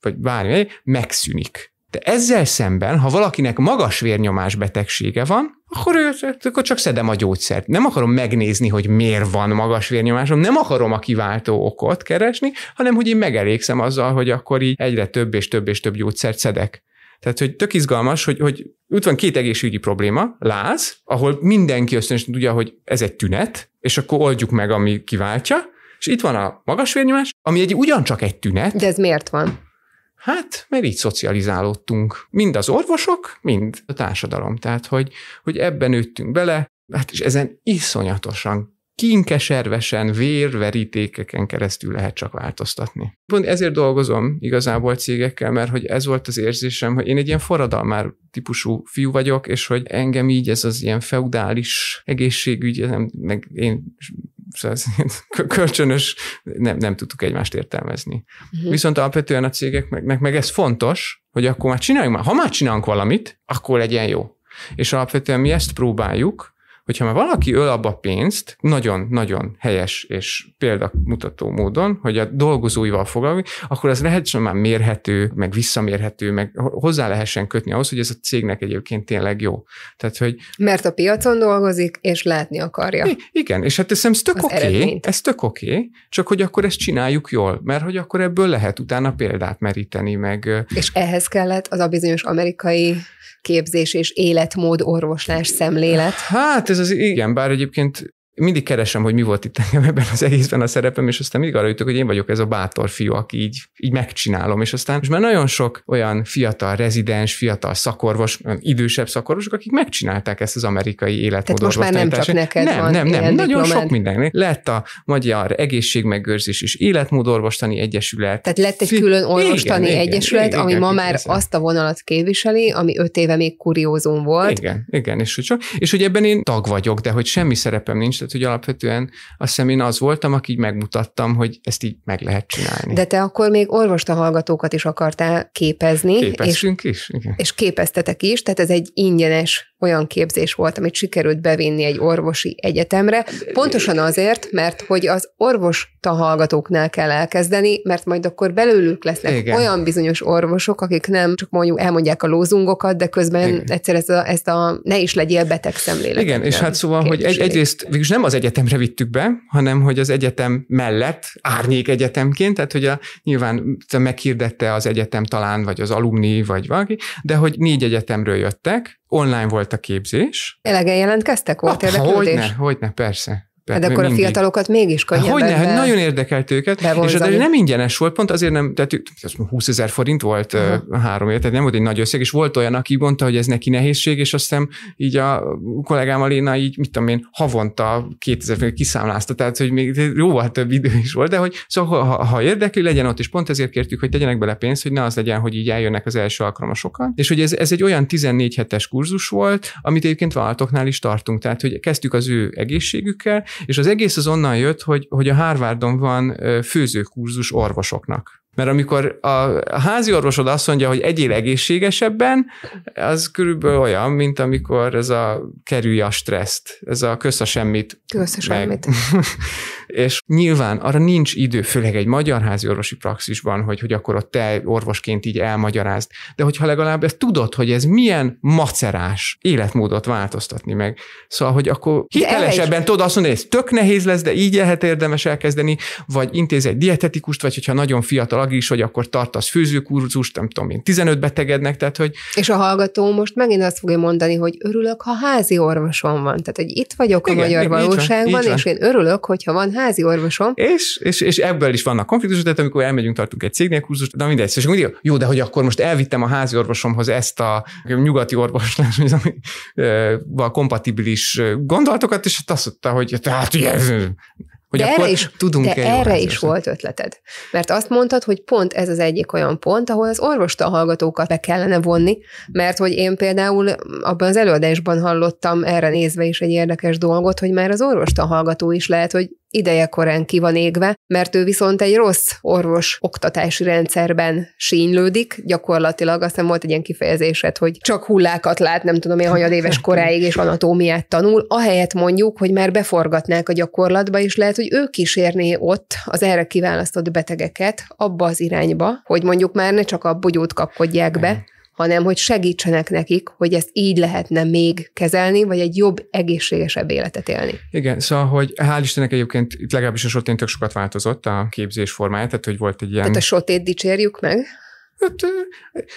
vagy bármi, megszűnik. De ezzel szemben, ha valakinek magas vérnyomás betegsége van, akkor, ő, akkor csak szedem a gyógyszert. Nem akarom megnézni, hogy miért van magas vérnyomásom, nem akarom a kiváltó okot keresni, hanem hogy én megelégszem azzal, hogy akkor így egyre több és több és több gyógyszert szedek. Tehát, hogy tök izgalmas, hogy, hogy ott van két egészségügyi probléma, láz, ahol mindenki ösztönösen tudja, hogy ez egy tünet, és akkor oldjuk meg, ami kiváltja, és itt van a magas vérnyomás, ami egy ugyancsak egy tünet. De ez miért van? Hát, mert így szocializálódtunk. Mind az orvosok, mind a társadalom. Tehát, hogy, hogy ebben nőttünk bele, hát és ezen iszonyatosan kinkeservesen, vérverítékeken keresztül lehet csak változtatni. Pont ezért dolgozom igazából cégekkel, mert hogy ez volt az érzésem, hogy én egy ilyen forradalmár típusú fiú vagyok, és hogy engem így ez az ilyen feudális egészségügy, nem, meg én Szóval kölcsönös, nem, nem tudtuk egymást értelmezni. Uh-huh. Viszont alapvetően a cégeknek meg ez fontos, hogy akkor már csináljunk ha már csinálunk valamit, akkor legyen jó. És alapvetően mi ezt próbáljuk, hogyha már valaki öl abba pénzt, nagyon-nagyon helyes és példamutató módon, hogy a dolgozóival foglalkozik, akkor az lehetsen már mérhető, meg visszamérhető, meg hozzá lehessen kötni ahhoz, hogy ez a cégnek egyébként tényleg jó. Tehát, hogy... Mert a piacon dolgozik, és látni akarja. igen, és hát hiszem, ez tök oké, okay, ez tök oké, okay, csak hogy akkor ezt csináljuk jól, mert hogy akkor ebből lehet utána példát meríteni, meg... És ehhez kellett az a bizonyos amerikai képzés és életmód orvoslás szemlélet. Hát ez az igen, bár egyébként mindig keresem, hogy mi volt itt engem ebben az egészben a szerepem, és aztán mindig arra jutok, hogy én vagyok ez a bátor fiú, aki így, így megcsinálom, és aztán és már nagyon sok olyan fiatal rezidens, fiatal szakorvos, idősebb szakorvosok, akik megcsinálták ezt az amerikai életmódot. most már nem csak neked Nem, van nem, nem, nagyon diplomán. sok mindennek. Lett a Magyar Egészségmegőrzés és Életmódorvostani Egyesület. Tehát lett egy külön orvostani igen, egyesület, igen, ami igen, ma már igen. azt a vonalat képviseli, ami öt éve még kuriózum volt. Igen, igen, és, és, és hogy ebben én tag vagyok, de hogy semmi szerepem nincs, tehát, hogy alapvetően azt hiszem én az voltam, aki így megmutattam, hogy ezt így meg lehet csinálni. De te akkor még orvosta hallgatókat is akartál képezni. Képeztünk és, is, igen. És képeztetek is, tehát ez egy ingyenes olyan képzés volt, amit sikerült bevinni egy orvosi egyetemre, pontosan azért, mert hogy az orvos hallgatóknál kell elkezdeni, mert majd akkor belőlük lesznek Igen. olyan bizonyos orvosok, akik nem csak mondjuk elmondják a lózungokat, de közben Igen. egyszer ezt a, ezt a ne is legyél beteg szemlélet. Igen, és hát szóval, hogy egy, egyrészt végülis nem az egyetemre vittük be, hanem hogy az egyetem mellett, árnyék egyetemként, tehát hogy a, nyilván meghirdette az egyetem talán, vagy az alumni, vagy valaki, de hogy négy egyetemről jöttek, online volt a képzés. Elegen jelentkeztek? Volt ah, érdeklődés? Hogyne, hogyne, persze. Hát de akkor mindig. a fiatalokat mégis hát könnyebb. Hogy hát nagyon érdekelt őket, és de nem ingyenes volt, pont azért nem, tehát 20 ezer forint volt uh-huh. három év, tehát nem volt egy nagy összeg, és volt olyan, aki mondta, hogy ez neki nehézség, és azt hiszem így a kollégám Alina így, mit tudom én, havonta 2000 forint kiszámlázta, tehát hogy még jóval több idő is volt, de hogy szóval ha, ha érdekli, legyen ott, és pont ezért kértük, hogy tegyenek bele pénzt, hogy ne az legyen, hogy így eljönnek az első alkalmasokan, és hogy ez, ez egy olyan 14 hetes kurzus volt, amit egyébként váltoknál is tartunk, tehát hogy kezdtük az ő egészségükkel, és az egész az onnan jött, hogy, hogy a Harvardon van főzőkurzus orvosoknak. Mert amikor a házi orvosod azt mondja, hogy egyél egészségesebben, az körülbelül olyan, mint amikor ez a kerülj a stresszt, ez a kösz a semmit. Kösz a semmit. Meg, és nyilván arra nincs idő, főleg egy magyar házi orvosi praxisban, hogy, hogy akkor ott te orvosként így elmagyarázd. De hogyha legalább ezt tudod, hogy ez milyen macerás életmódot változtatni meg. Szóval, hogy akkor hitelesebben tudod azt mondani, hogy ez tök nehéz lesz, de így lehet érdemes elkezdeni, vagy intéz egy dietetikust, vagy hogyha nagyon fiatal agris hogy akkor tartasz főzőkurzust, nem tudom én, 15 betegednek, tehát hogy... És a hallgató most megint azt fogja mondani, hogy örülök, ha házi orvosom van. Tehát, hogy itt vagyok Igen, a magyar valóságban, és én örülök, hogyha van házi orvosom. És, és, és ebből is vannak konfliktusok, tehát amikor elmegyünk, tartunk egy cégnél kurzust, de mindegy. És mindig, jó, de hogy akkor most elvittem a házi orvosomhoz ezt a nyugati orvoslásval kompatibilis gondolatokat, és hát azt mondta, hogy hát ugye, hogy de erre is, tudunk de erre is volt ötleted. Mert azt mondtad, hogy pont ez az egyik olyan pont, ahol az orvostan hallgatókat be kellene vonni, mert hogy én például abban az előadásban hallottam erre nézve is egy érdekes dolgot, hogy már az orvostan hallgató is lehet, hogy ideje korán ki van égve, mert ő viszont egy rossz orvos oktatási rendszerben sínylődik, gyakorlatilag aztán volt egy ilyen kifejezésed, hogy csak hullákat lát, nem tudom én, hanyad éves koráig, és anatómiát tanul, ahelyett mondjuk, hogy már beforgatnák a gyakorlatba, és lehet, hogy ő kísérné ott az erre kiválasztott betegeket abba az irányba, hogy mondjuk már ne csak a bogyót kapkodják be, hanem hogy segítsenek nekik, hogy ezt így lehetne még kezelni, vagy egy jobb, egészségesebb életet élni. Igen, szóval, hogy hál' Istennek egyébként itt legalábbis a sotén tök sokat változott a képzés formája, tehát hogy volt egy ilyen... Tehát a sotét dicsérjük meg. Hát,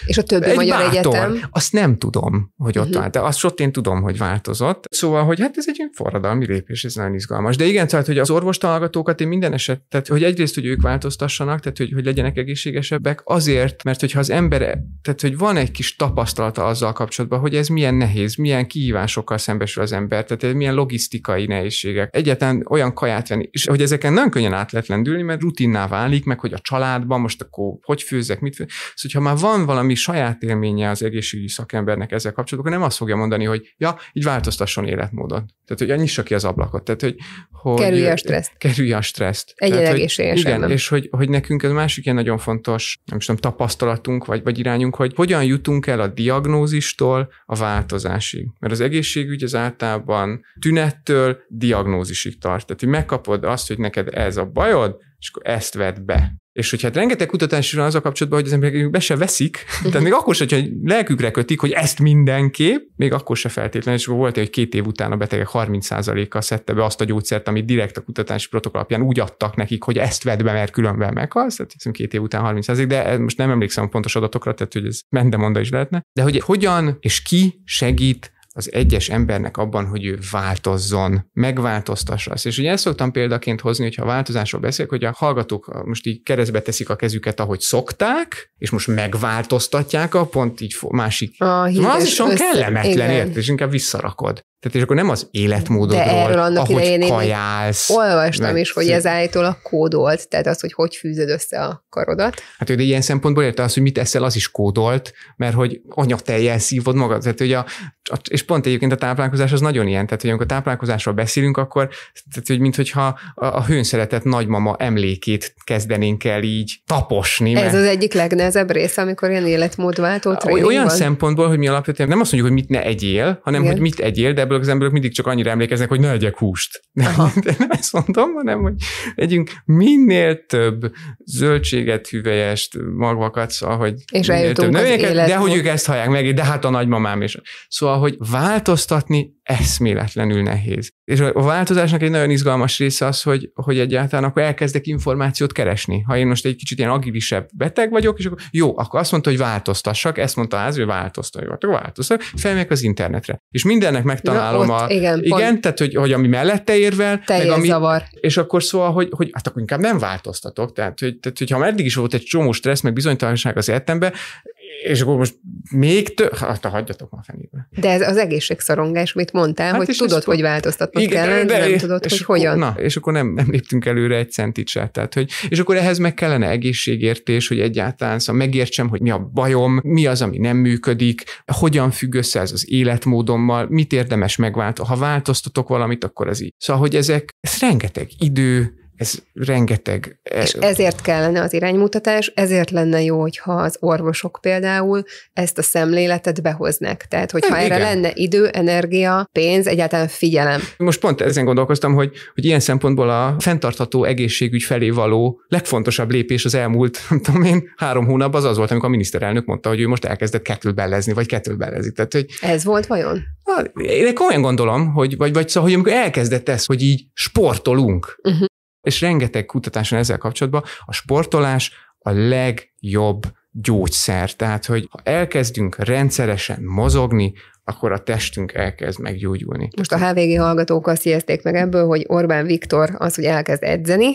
és a többi egy magyar bátor, egyetem? Azt nem tudom, hogy ott uh-huh. Mhm. áll, de azt ott én tudom, hogy változott. Szóval, hogy hát ez egy forradalmi lépés, ez nagyon izgalmas. De igen, tehát, hogy az orvostalgatókat én minden eset, tehát, hogy egyrészt, hogy ők változtassanak, tehát, hogy, hogy legyenek egészségesebbek, azért, mert hogyha az ember, tehát, hogy van egy kis tapasztalata azzal kapcsolatban, hogy ez milyen nehéz, milyen kihívásokkal szembesül az ember, tehát milyen logisztikai nehézségek. Egyetlen olyan kaját venni, és hogy ezeken nagyon könnyen át lehet lendülni, mert rutinná válik, meg hogy a családban most akkor hogy főzek, mit főzek Szóval, ha már van valami saját élménye az egészségügyi szakembernek ezzel kapcsolatban, akkor nem azt fogja mondani, hogy ja, így változtasson életmódot. Tehát, hogy nyissa ki az ablakot. Tehát, hogy, hogy kerülje a stresszt. Kerülje a stresszt. Egyen egészséges Igen, nem. és hogy, hogy nekünk ez másik ilyen nagyon fontos, nem is tudom, tapasztalatunk vagy, vagy irányunk, hogy hogyan jutunk el a diagnózistól a változásig. Mert az egészségügy az általában tünettől diagnózisig tart. Tehát, hogy megkapod azt, hogy neked ez a bajod, és akkor ezt vedd be. És hogy hát rengeteg kutatás van az a kapcsolatban, hogy az emberek be se veszik, tehát még akkor sem, hogyha lelkükre kötik, hogy ezt mindenképp, még akkor se feltétlenül, és volt egy, hogy két év után a betegek 30%-a szedte be azt a gyógyszert, amit direkt a kutatási protokoll alapján úgy adtak nekik, hogy ezt vedd be, mert különben meghalsz, tehát hiszem két év után 30%, de most nem emlékszem a pontos adatokra, tehát hogy ez mendemonda is lehetne, de hogy hogyan és ki segít az egyes embernek abban, hogy ő változzon, megváltoztassa azt. És ugye ezt szoktam példaként hozni, hogyha változásról beszélek, hogy a hallgatók most így keresztbe teszik a kezüket, ahogy szokták, és most megváltoztatják a pont így másik. A Na, az is olyan kellemetlen, érted, és inkább visszarakod. Tehát és akkor nem az életmódodról, De erről annak ahogy idején kajálsz. Én olvastam is, hogy ez állítólag kódolt, tehát az, hogy hogy fűzöd össze a karodat. Hát de ilyen szempontból érte az, hogy mit eszel, az is kódolt, mert hogy anyateljel szívod magad. Tehát, hogy a, és pont egyébként a táplálkozás az nagyon ilyen, tehát hogy amikor táplálkozásról beszélünk, akkor tehát, hogy mintha a, a hőn szeretett nagymama emlékét kezdenénk el így taposni. Mert... Ez az egyik legnehezebb része, amikor ilyen életmódváltó Olyan van. szempontból, hogy mi alapvetően nem azt mondjuk, hogy mit ne egyél, hanem Igen. hogy mit egyél, de ebből az emberek mindig csak annyira emlékeznek, hogy ne egyek húst. Aha. De nem ezt mondom, hanem hogy együnk minél több zöldséget, hüvelyest, magvakat, szóval, hogy és minél több növényeket, de hogy ők ezt hallják meg, de hát a nagymamám is. Szóval, hogy változtatni eszméletlenül nehéz. És a változásnak egy nagyon izgalmas része az, hogy, hogy egyáltalán akkor elkezdek információt keresni. Ha én most egy kicsit ilyen agilisebb beteg vagyok, és akkor jó, akkor azt mondta, hogy változtassak, ezt mondta az, hogy változtassak, akkor változtassak, felmegyek az internetre. És mindennek megtalálom Na, ott, a... Igen, igen pont. tehát hogy, hogy ami mellette érvel, Teljes meg ami, zavar. És akkor szóval, hogy, hogy hát akkor inkább nem változtatok. Tehát, hogy, tehát hogyha eddig is volt egy csomó stressz, meg bizonytalanság az életemben, és akkor most még több, hát, hát hagyjatok már fenébe. De ez az egészségszorongás, amit mondtál, hát hogy tudod, hogy változtatnod igen, kellene, de, nem tudod, és hogy akkor, hogyan. Na, és akkor nem, nem léptünk előre egy centit se. Tehát, hogy, és akkor ehhez meg kellene egészségértés, hogy egyáltalán szóval megértsem, hogy mi a bajom, mi az, ami nem működik, hogyan függ össze ez az életmódommal, mit érdemes megváltoztatni. Ha változtatok valamit, akkor az így. Szóval, hogy ezek, ez rengeteg idő, ez rengeteg. E- És ezért kellene az iránymutatás, ezért lenne jó, hogyha az orvosok például ezt a szemléletet behoznák. Tehát, hogyha hát, erre igen. lenne idő, energia, pénz, egyáltalán figyelem. Most pont ezen gondolkoztam, hogy, hogy ilyen szempontból a fenntartható egészségügy felé való legfontosabb lépés az elmúlt, nem tudom én, három hónap az az volt, amikor a miniszterelnök mondta, hogy ő most elkezdett kettlebellezni, vagy kettlebellezik. Tehát, hogy... Ez volt vajon? Én komolyan gondolom, hogy, vagy, vagy szóval, hogy amikor elkezdett ez, hogy így sportolunk, uh-huh és rengeteg kutatás van ezzel kapcsolatban, a sportolás a legjobb gyógyszer. Tehát, hogy ha elkezdünk rendszeresen mozogni, akkor a testünk elkezd meggyógyulni. Most a HVG hallgatók azt jegyezték meg ebből, hogy Orbán Viktor az, hogy elkezd edzeni,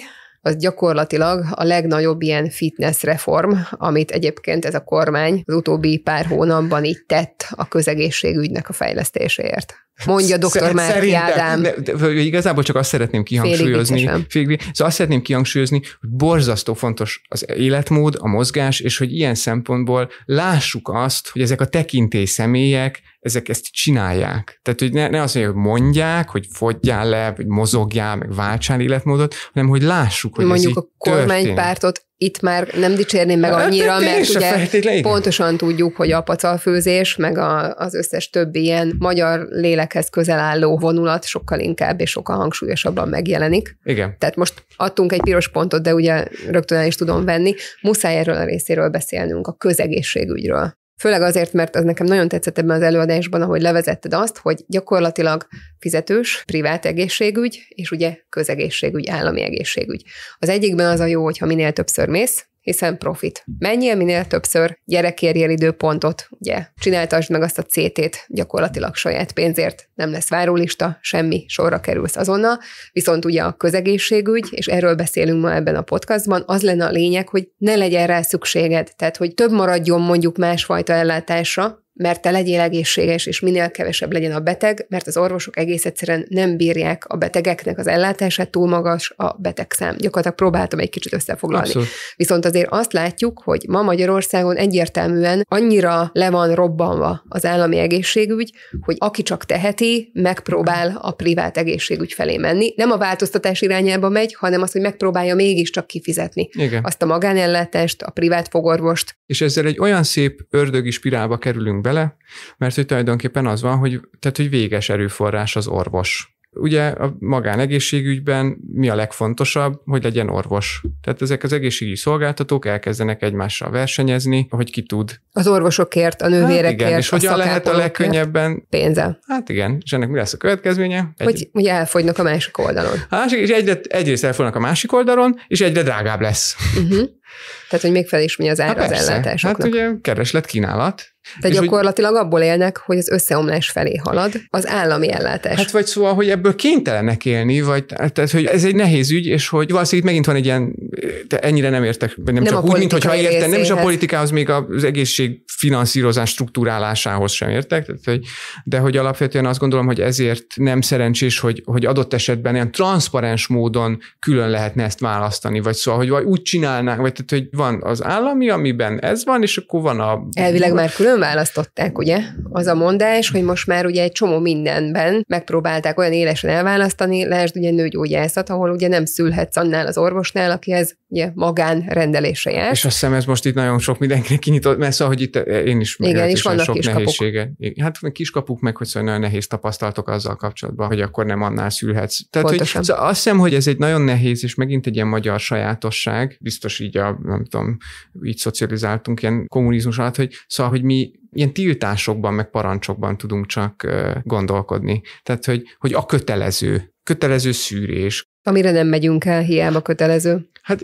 az gyakorlatilag a legnagyobb ilyen fitness reform, amit egyébként ez a kormány az utóbbi pár hónapban itt tett a közegészségügynek a fejlesztéséért. Mondja dr. Márki Ádám. Ne, de, igazából csak azt szeretném kihangsúlyozni. Félig, szóval azt szeretném kihangsúlyozni, hogy borzasztó fontos az életmód, a mozgás, és hogy ilyen szempontból lássuk azt, hogy ezek a tekintély személyek ezek ezt csinálják. Tehát, hogy ne, ne azt mondják, hogy mondják, hogy fogyjál le, vagy mozogjál, meg váltsál életmódot, hanem hogy lássuk, hogy Mondjuk ez Mondjuk a kormánypártot történt. itt már nem dicsérném meg hát, annyira, hát, mert ugye pontosan tudjuk, hogy a pacalfőzés, meg a, az összes többi ilyen magyar lélekhez közel álló vonulat sokkal inkább és sokkal hangsúlyosabban megjelenik. Igen. Tehát most adtunk egy piros pontot, de ugye rögtön el is tudom venni. Muszáj erről a részéről beszélnünk, a közegészségügyről. Főleg azért, mert az nekem nagyon tetszett ebben az előadásban, ahogy levezetted azt, hogy gyakorlatilag fizetős, privát egészségügy, és ugye közegészségügy, állami egészségügy. Az egyikben az a jó, hogyha minél többször mész, hiszen profit. Menjél minél többször, gyerek érjél időpontot, ugye, csináltasd meg azt a CT-t gyakorlatilag saját pénzért, nem lesz várólista, semmi, sorra kerülsz azonnal, viszont ugye a közegészségügy, és erről beszélünk ma ebben a podcastban, az lenne a lényeg, hogy ne legyen rá szükséged, tehát hogy több maradjon mondjuk másfajta ellátásra, mert te legyél egészséges, és minél kevesebb legyen a beteg, mert az orvosok egész egyszerűen nem bírják a betegeknek az ellátását, túl magas a betegszám. Gyakorlatilag próbáltam egy kicsit összefoglalni. Abszolút. Viszont azért azt látjuk, hogy ma Magyarországon egyértelműen annyira le van robbanva az állami egészségügy, hogy aki csak teheti, megpróbál a privát egészségügy felé menni. Nem a változtatás irányába megy, hanem az, hogy megpróbálja mégiscsak kifizetni Igen. azt a magánellátást, a privát fogorvost. És ezzel egy olyan szép ördögi spirálba kerülünk bele, mert hogy tulajdonképpen az van, hogy, tehát, hogy véges erőforrás az orvos ugye a magánegészségügyben mi a legfontosabb, hogy legyen orvos. Tehát ezek az egészségügyi szolgáltatók elkezdenek egymással versenyezni, hogy ki tud. Az orvosokért, a nővérekért, hát igen, és hogyan lehet a legkönnyebben. Pénzzel. Hát igen, és ennek mi lesz a következménye? Egy... Hogy ugye elfogynak a másik oldalon. Hát, és egyre, egyrészt elfogynak a másik oldalon, és egyre drágább lesz. Uh-huh. Tehát, hogy még fel is mi az ára hát az ellátásoknak. Hát ugye kereslet, kínálat. Tehát gyakorlatilag abból élnek, hogy az összeomlás felé halad az állami ellátás. Hát vagy szóval, hogy ebből kénytelenek élni, vagy hát tehát, hogy ez egy nehéz ügy, és hogy valószínűleg megint van egy ilyen, te ennyire nem értek, nem, nem csak úgy, mint hogyha értem, nem is a politikához, még az egészség finanszírozás struktúrálásához sem értek, tehát, hogy, de hogy alapvetően azt gondolom, hogy ezért nem szerencsés, hogy, hogy adott esetben ilyen transzparens módon külön lehetne ezt választani, vagy szóval, hogy vagy úgy csinálnánk, vagy tehát, hogy van az állami, amiben ez van, és akkor van a... Elvileg már külön választották, ugye? Az a mondás, hogy most már ugye egy csomó mindenben megpróbálták olyan élesen elválasztani, lásd ugye nőgyógyászat, ahol ugye nem szülhetsz annál az orvosnál, aki ez ugye magán rendelése jár. És azt hiszem ez most itt nagyon sok mindenkinek kinyitott, mert szóval, hogy itt eh, én is Igen, és vannak sok nehézsége. Hát kiskapuk meg, hogy szóval nagyon nehéz tapasztaltok azzal kapcsolatban, hogy akkor nem annál szülhetsz. Tehát, hogy, szóval azt hiszem, hogy ez egy nagyon nehéz, és megint egy ilyen magyar sajátosság, biztos így a nem tudom, így szocializáltunk ilyen kommunizmus alatt, hogy szóval, hogy mi ilyen tiltásokban, meg parancsokban tudunk csak gondolkodni. Tehát, hogy, hogy a kötelező, kötelező szűrés. Amire nem megyünk el, hiába kötelező. Hát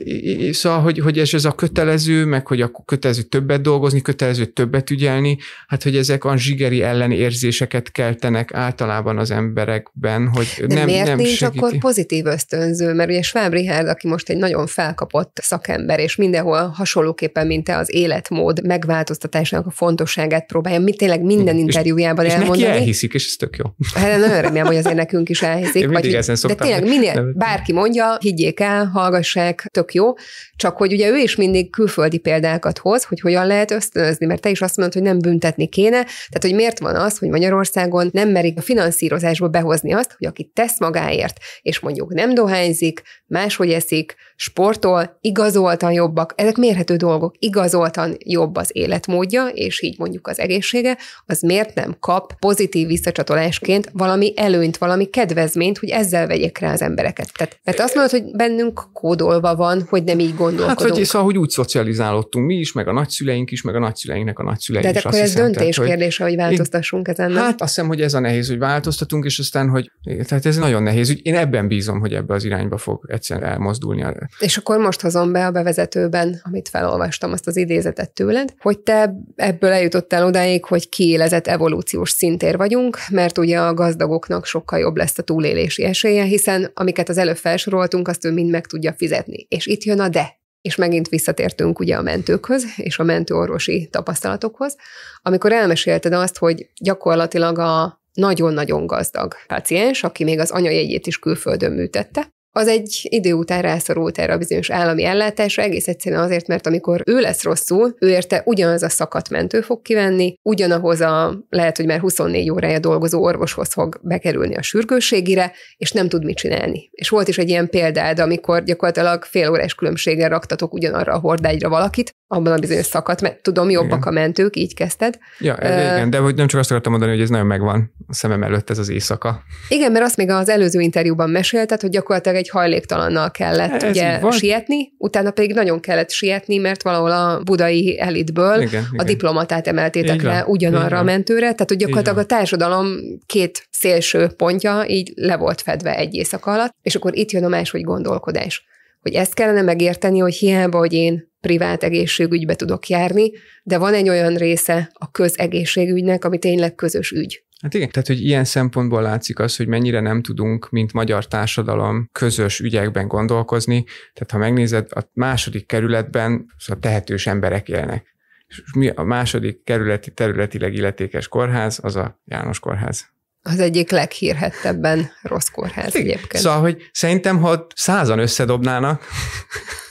szóval, hogy, hogy ez, ez a kötelező, meg hogy a kötelező többet dolgozni, kötelező többet ügyelni, hát hogy ezek a zsigeri ellenérzéseket keltenek általában az emberekben, hogy De nem miért nem nincs segíti. akkor pozitív ösztönző? Mert ugye Schwab Richard, aki most egy nagyon felkapott szakember, és mindenhol hasonlóképpen, mint te az életmód megváltoztatásának a fontosságát próbálja, mit tényleg minden mm. interjújában és elmondani. És neki elhiszik, és ez tök jó. Hát nagyon remélem, hogy azért nekünk is elhiszik. Vagy, de tényleg minél bárki mondja, higgyék el, hallgassák, tök jó, csak hogy ugye ő is mindig külföldi példákat hoz, hogy hogyan lehet ösztönözni, mert te is azt mondod, hogy nem büntetni kéne, tehát hogy miért van az, hogy Magyarországon nem merik a finanszírozásba behozni azt, hogy aki tesz magáért, és mondjuk nem dohányzik, máshogy eszik, sportol, igazoltan jobbak, ezek mérhető dolgok, igazoltan jobb az életmódja, és így mondjuk az egészsége, az miért nem kap pozitív visszacsatolásként valami előnyt, valami kedvezményt, hogy ezzel vegyek rá az embereket. Tehát, mert azt mondod, hogy bennünk kódolva van, hogy nem így gondolkodunk. Hát egyrészt, ahogy úgy szocializálódtunk mi is, meg a nagyszüleink is, meg a nagyszüleinknek a nagyszüleink De hát is. De akkor ez döntés tehát, kérdése, hogy, hogy változtassunk én, ezen. Hát azt hiszem, hogy ez a nehéz, hogy változtatunk, és aztán, hogy tehát ez nagyon nehéz. Úgy én ebben bízom, hogy ebbe az irányba fog egyszer elmozdulni. És akkor most hozom be a bevezetőben, amit felolvastam, azt az idézetet tőled, hogy te ebből eljutottál odáig, hogy kiélezett evolúciós szintér vagyunk, mert ugye a gazdagoknak sokkal jobb lesz a túlélési esélye, hiszen amiket az előbb felsoroltunk, azt ő mind meg tudja fizetni és itt jön a de. És megint visszatértünk ugye a mentőkhöz, és a mentőorvosi tapasztalatokhoz, amikor elmesélted azt, hogy gyakorlatilag a nagyon-nagyon gazdag páciens, aki még az anyajegyét is külföldön műtette, az egy idő után rászorult erre a bizonyos állami ellátásra, egész egyszerűen azért, mert amikor ő lesz rosszul, ő érte ugyanaz a szakadt mentő fog kivenni, ugyanahoz a lehet, hogy már 24 órája dolgozó orvoshoz fog bekerülni a sürgősségére, és nem tud mit csinálni. És volt is egy ilyen példád, amikor gyakorlatilag fél órás különbséggel raktatok ugyanarra a hordágyra valakit, abban a bizonyos szakadt, mert tudom, jobbak igen. a mentők, így kezdted. Ja, uh, igen, de hogy nem csak azt akartam mondani, hogy ez nagyon megvan a szemem előtt ez az éjszaka. Igen, mert azt még az előző interjúban mesélted, hogy gyakorlatilag egy hajléktalannal kellett Ez ugye sietni, utána pedig nagyon kellett sietni, mert valahol a budai elitből igen, a igen. diplomatát emeltétek le ugyanarra igen. a mentőre, tehát hogy gyakorlatilag a társadalom két szélső pontja így le volt fedve egy éjszaka alatt, és akkor itt jön a máshogy gondolkodás hogy ezt kellene megérteni, hogy hiába, hogy én privát egészségügybe tudok járni, de van egy olyan része a közegészségügynek, ami tényleg közös ügy. Hát igen, tehát hogy ilyen szempontból látszik az, hogy mennyire nem tudunk, mint magyar társadalom közös ügyekben gondolkozni. Tehát ha megnézed, a második kerületben szóval tehetős emberek élnek. És mi a második kerületi, területileg illetékes kórház, az a János kórház az egyik leghírhettebben rossz kórház hát Igen. egyébként. Szóval, hogy szerintem, ha százan összedobnának,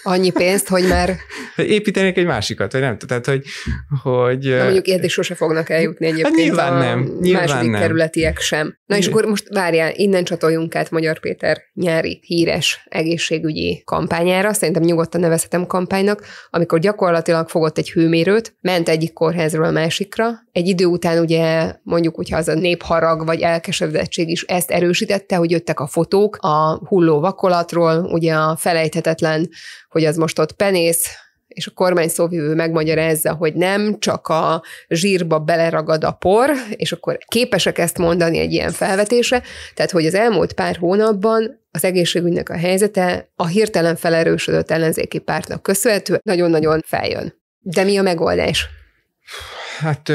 annyi pénzt, hogy már... Építenék egy másikat, vagy nem? Tehát, hogy... hogy Na, mondjuk eddig sose fognak eljutni egyébként hát nyilván a nem, nyilván második nem. kerületiek sem. Na és akkor most várjál, innen csatoljunk át Magyar Péter nyári híres egészségügyi kampányára, szerintem nyugodtan nevezhetem kampánynak, amikor gyakorlatilag fogott egy hőmérőt, ment egyik kórházról a másikra, egy idő után ugye mondjuk, hogyha az a népharag vagy elkeseredettség is ezt erősítette, hogy jöttek a fotók a hulló vakolatról, ugye a felejthetetlen hogy az most ott penész, és a kormány szóvivő megmagyarázza, hogy nem, csak a zsírba beleragad a por, és akkor képesek ezt mondani egy ilyen felvetése, tehát hogy az elmúlt pár hónapban az egészségügynek a helyzete a hirtelen felerősödött ellenzéki pártnak köszönhető nagyon-nagyon feljön. De mi a megoldás? Hát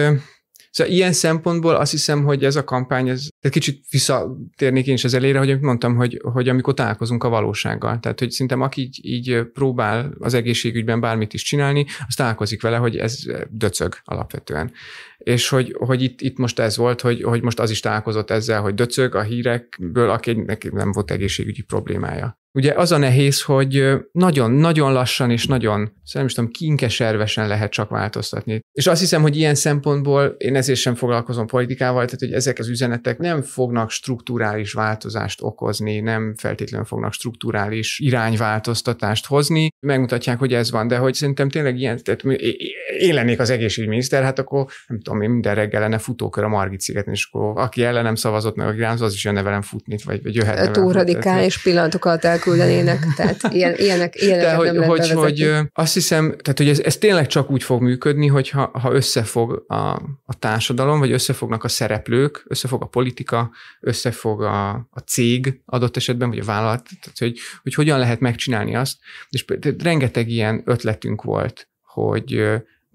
Szóval ilyen szempontból azt hiszem, hogy ez a kampány, ez, de kicsit visszatérnék én is az elére, hogy amit mondtam, hogy, hogy amikor találkozunk a valósággal. Tehát, hogy szerintem aki így, így próbál az egészségügyben bármit is csinálni, az találkozik vele, hogy ez döcög alapvetően. És hogy, hogy itt, itt most ez volt, hogy, hogy most az is találkozott ezzel, hogy döcög a hírekből, akinek nem volt egészségügyi problémája. Ugye az a nehéz, hogy nagyon-nagyon lassan és nagyon, szerintem szóval is tudom, kinkeservesen lehet csak változtatni. És azt hiszem, hogy ilyen szempontból én ezért sem foglalkozom politikával, tehát hogy ezek az üzenetek nem fognak strukturális változást okozni, nem feltétlenül fognak strukturális irányváltoztatást hozni. Megmutatják, hogy ez van, de hogy szerintem tényleg ilyen, tehát én lennék az egészségügyminiszter, hát akkor nem tudom, én minden reggel lenne futókör a Margit szigeten, és akkor aki ellenem szavazott meg, a gránz, az is jönne velem futni, vagy, vagy jöhetne. Túl radikális pillanatokat el küldenének, tehát ilyen, ilyenek, ilyenek De hogy, nem hogy, lehet hogy, hogy azt hiszem, tehát hogy ez, ez tényleg csak úgy fog működni, ha, ha összefog a, a társadalom, vagy összefognak a szereplők, összefog a politika, összefog a, a cég adott esetben, vagy a vállalat, tehát hogy, hogy hogyan lehet megcsinálni azt, és rengeteg ilyen ötletünk volt, hogy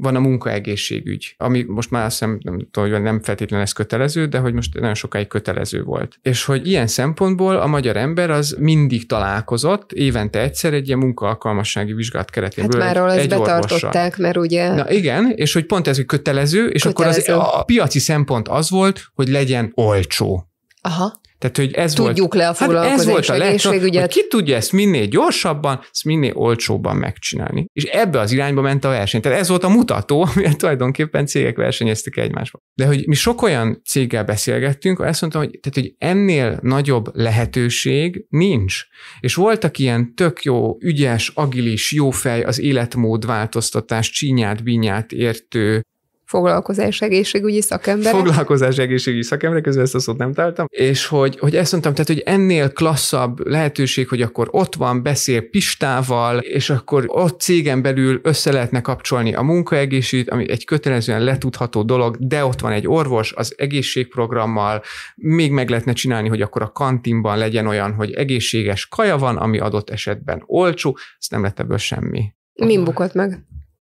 van a munkaegészségügy, ami most már azt hiszem, nem tudom, hogy nem feltétlenül ez kötelező, de hogy most nagyon sokáig kötelező volt. És hogy ilyen szempontból a magyar ember az mindig találkozott, évente egyszer egy ilyen munkaalkalmassági vizsgát keretében Hát már egy, ezt betartották, mert ugye... Na igen, és hogy pont ez, hogy kötelező, és kötelező. akkor az, a piaci szempont az volt, hogy legyen olcsó. Aha. Tehát, hogy ez Tudjuk volt, le a foglalkozás, hát ez volt a hogy ki tudja ezt minél gyorsabban, ezt minél olcsóbban megcsinálni. És ebbe az irányba ment a verseny. Tehát ez volt a mutató, amivel tulajdonképpen cégek versenyeztek egymásba. De hogy mi sok olyan céggel beszélgettünk, azt mondtam, hogy, tehát, hogy ennél nagyobb lehetőség nincs. És voltak ilyen tök jó, ügyes, agilis, jófej, az életmód változtatás, csínyát, binyát értő foglalkozás egészségügyi szakember. Foglalkozás egészségügyi szakember, közben ezt a szót nem találtam. És hogy, hogy ezt mondtam, tehát, hogy ennél klasszabb lehetőség, hogy akkor ott van, beszél Pistával, és akkor ott cégen belül össze lehetne kapcsolni a munkaegészségügyt, ami egy kötelezően letudható dolog, de ott van egy orvos az egészségprogrammal, még meg lehetne csinálni, hogy akkor a kantinban legyen olyan, hogy egészséges kaja van, ami adott esetben olcsó, ez nem lett ebből semmi. Mi bukott meg?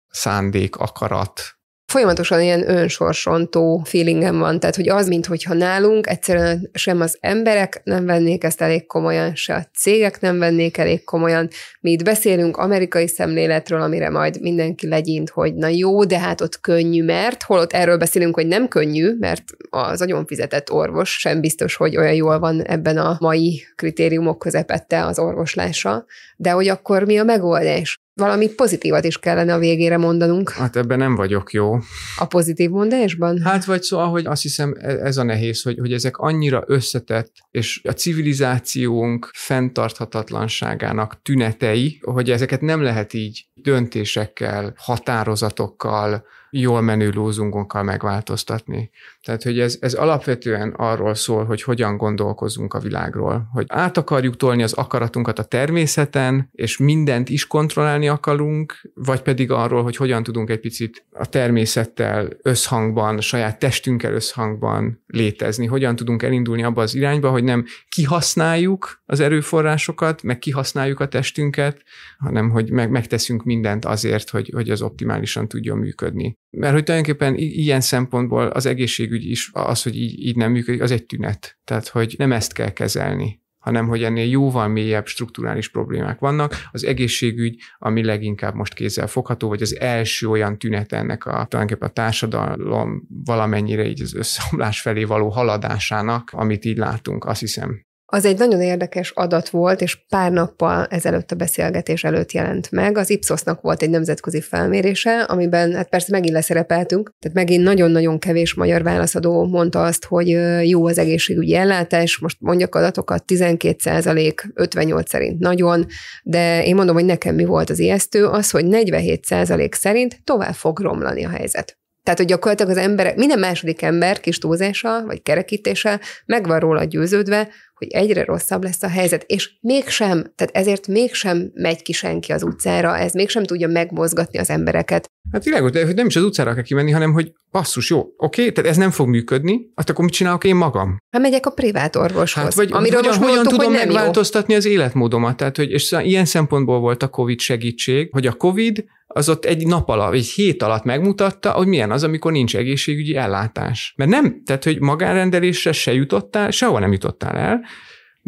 Szándék, akarat, folyamatosan ilyen önsorsontó feelingem van, tehát hogy az, mintha nálunk egyszerűen sem az emberek nem vennék ezt elég komolyan, se a cégek nem vennék elég komolyan. Mi itt beszélünk amerikai szemléletről, amire majd mindenki legyint, hogy na jó, de hát ott könnyű, mert holott erről beszélünk, hogy nem könnyű, mert az agyon fizetett orvos sem biztos, hogy olyan jól van ebben a mai kritériumok közepette az orvoslása, de hogy akkor mi a megoldás? valami pozitívat is kellene a végére mondanunk. Hát ebben nem vagyok jó. A pozitív mondásban? Hát vagy szóval, hogy azt hiszem e- ez a nehéz, hogy, hogy ezek annyira összetett, és a civilizációnk fenntarthatatlanságának tünetei, hogy ezeket nem lehet így döntésekkel, határozatokkal, jól menő lózungunkkal megváltoztatni. Tehát, hogy ez, ez alapvetően arról szól, hogy hogyan gondolkozunk a világról, hogy át akarjuk tolni az akaratunkat a természeten, és mindent is kontrollálni akarunk, vagy pedig arról, hogy hogyan tudunk egy picit a természettel összhangban, saját testünkkel összhangban létezni, hogyan tudunk elindulni abba az irányba, hogy nem kihasználjuk az erőforrásokat, meg kihasználjuk a testünket, hanem hogy meg, megteszünk mindent azért, hogy, hogy az optimálisan tudjon működni mert hogy tulajdonképpen ilyen szempontból az egészségügy is, az, hogy így, így nem működik, az egy tünet. Tehát, hogy nem ezt kell kezelni, hanem hogy ennél jóval mélyebb strukturális problémák vannak. Az egészségügy, ami leginkább most kézzel fogható, vagy az első olyan tünet ennek a, tulajdonképpen a társadalom valamennyire így az összeomlás felé való haladásának, amit így látunk, azt hiszem. Az egy nagyon érdekes adat volt, és pár nappal ezelőtt a beszélgetés előtt jelent meg. Az Ipsosnak volt egy nemzetközi felmérése, amiben hát persze megint leszerepeltünk, tehát megint nagyon-nagyon kevés magyar válaszadó mondta azt, hogy jó az egészségügyi ellátás, most mondjak adatokat, 12 százalék, 58 szerint nagyon, de én mondom, hogy nekem mi volt az ijesztő, az, hogy 47 százalék szerint tovább fog romlani a helyzet. Tehát, hogy gyakorlatilag az emberek, minden második ember kis túlzása vagy kerekítése meg van róla győződve, hogy egyre rosszabb lesz a helyzet, és mégsem, tehát ezért mégsem megy ki senki az utcára, ez mégsem tudja megmozgatni az embereket. Hát világos, de hogy nem is az utcára kell kimenni, hanem hogy basszus, jó, oké, tehát ez nem fog működni, hát akkor mit csinálok én magam? Hát megyek a privát orvoshoz. Hát, vagy amiről hogyan, most hogyan tudom hogy megváltoztatni jó. az életmódomat? Tehát, hogy, és ilyen szempontból volt a COVID segítség, hogy a COVID az ott egy nap alatt, egy hét alatt megmutatta, hogy milyen az, amikor nincs egészségügyi ellátás. Mert nem, tehát, hogy magánrendelésre se jutottál, sehova nem jutottál el,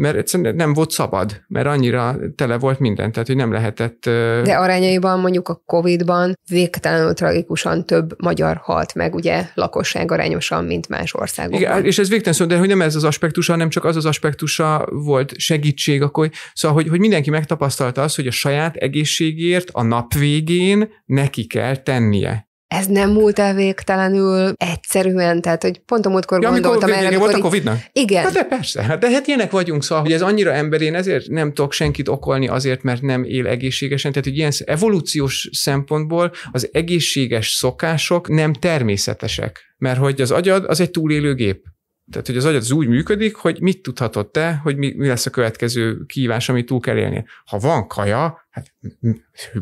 mert egyszerűen nem volt szabad, mert annyira tele volt minden, tehát hogy nem lehetett... De arányaiban mondjuk a Covid-ban végtelenül tragikusan több magyar halt meg, ugye lakosság arányosan, mint más országokban. Igen, és ez végtelen szó, de hogy nem ez az aspektusa, hanem csak az az aspektusa volt segítség, akkor, szóval, hogy, hogy mindenki megtapasztalta azt, hogy a saját egészségért a nap végén neki kell tennie ez nem múlt el végtelenül egyszerűen, tehát hogy pont a múltkor ja, gondoltam erre. Amikor volt a Covid-nak? Igen. Hát de persze, hát de hát ilyenek vagyunk, szóval, hogy ez annyira ember, én ezért nem tudok senkit okolni azért, mert nem él egészségesen, tehát hogy ilyen evolúciós szempontból az egészséges szokások nem természetesek, mert hogy az agyad az egy túlélőgép. Tehát, hogy az agyad az úgy működik, hogy mit tudhatod te, hogy mi, mi lesz a következő kívás, amit túl kell élni. Ha van kaja, hát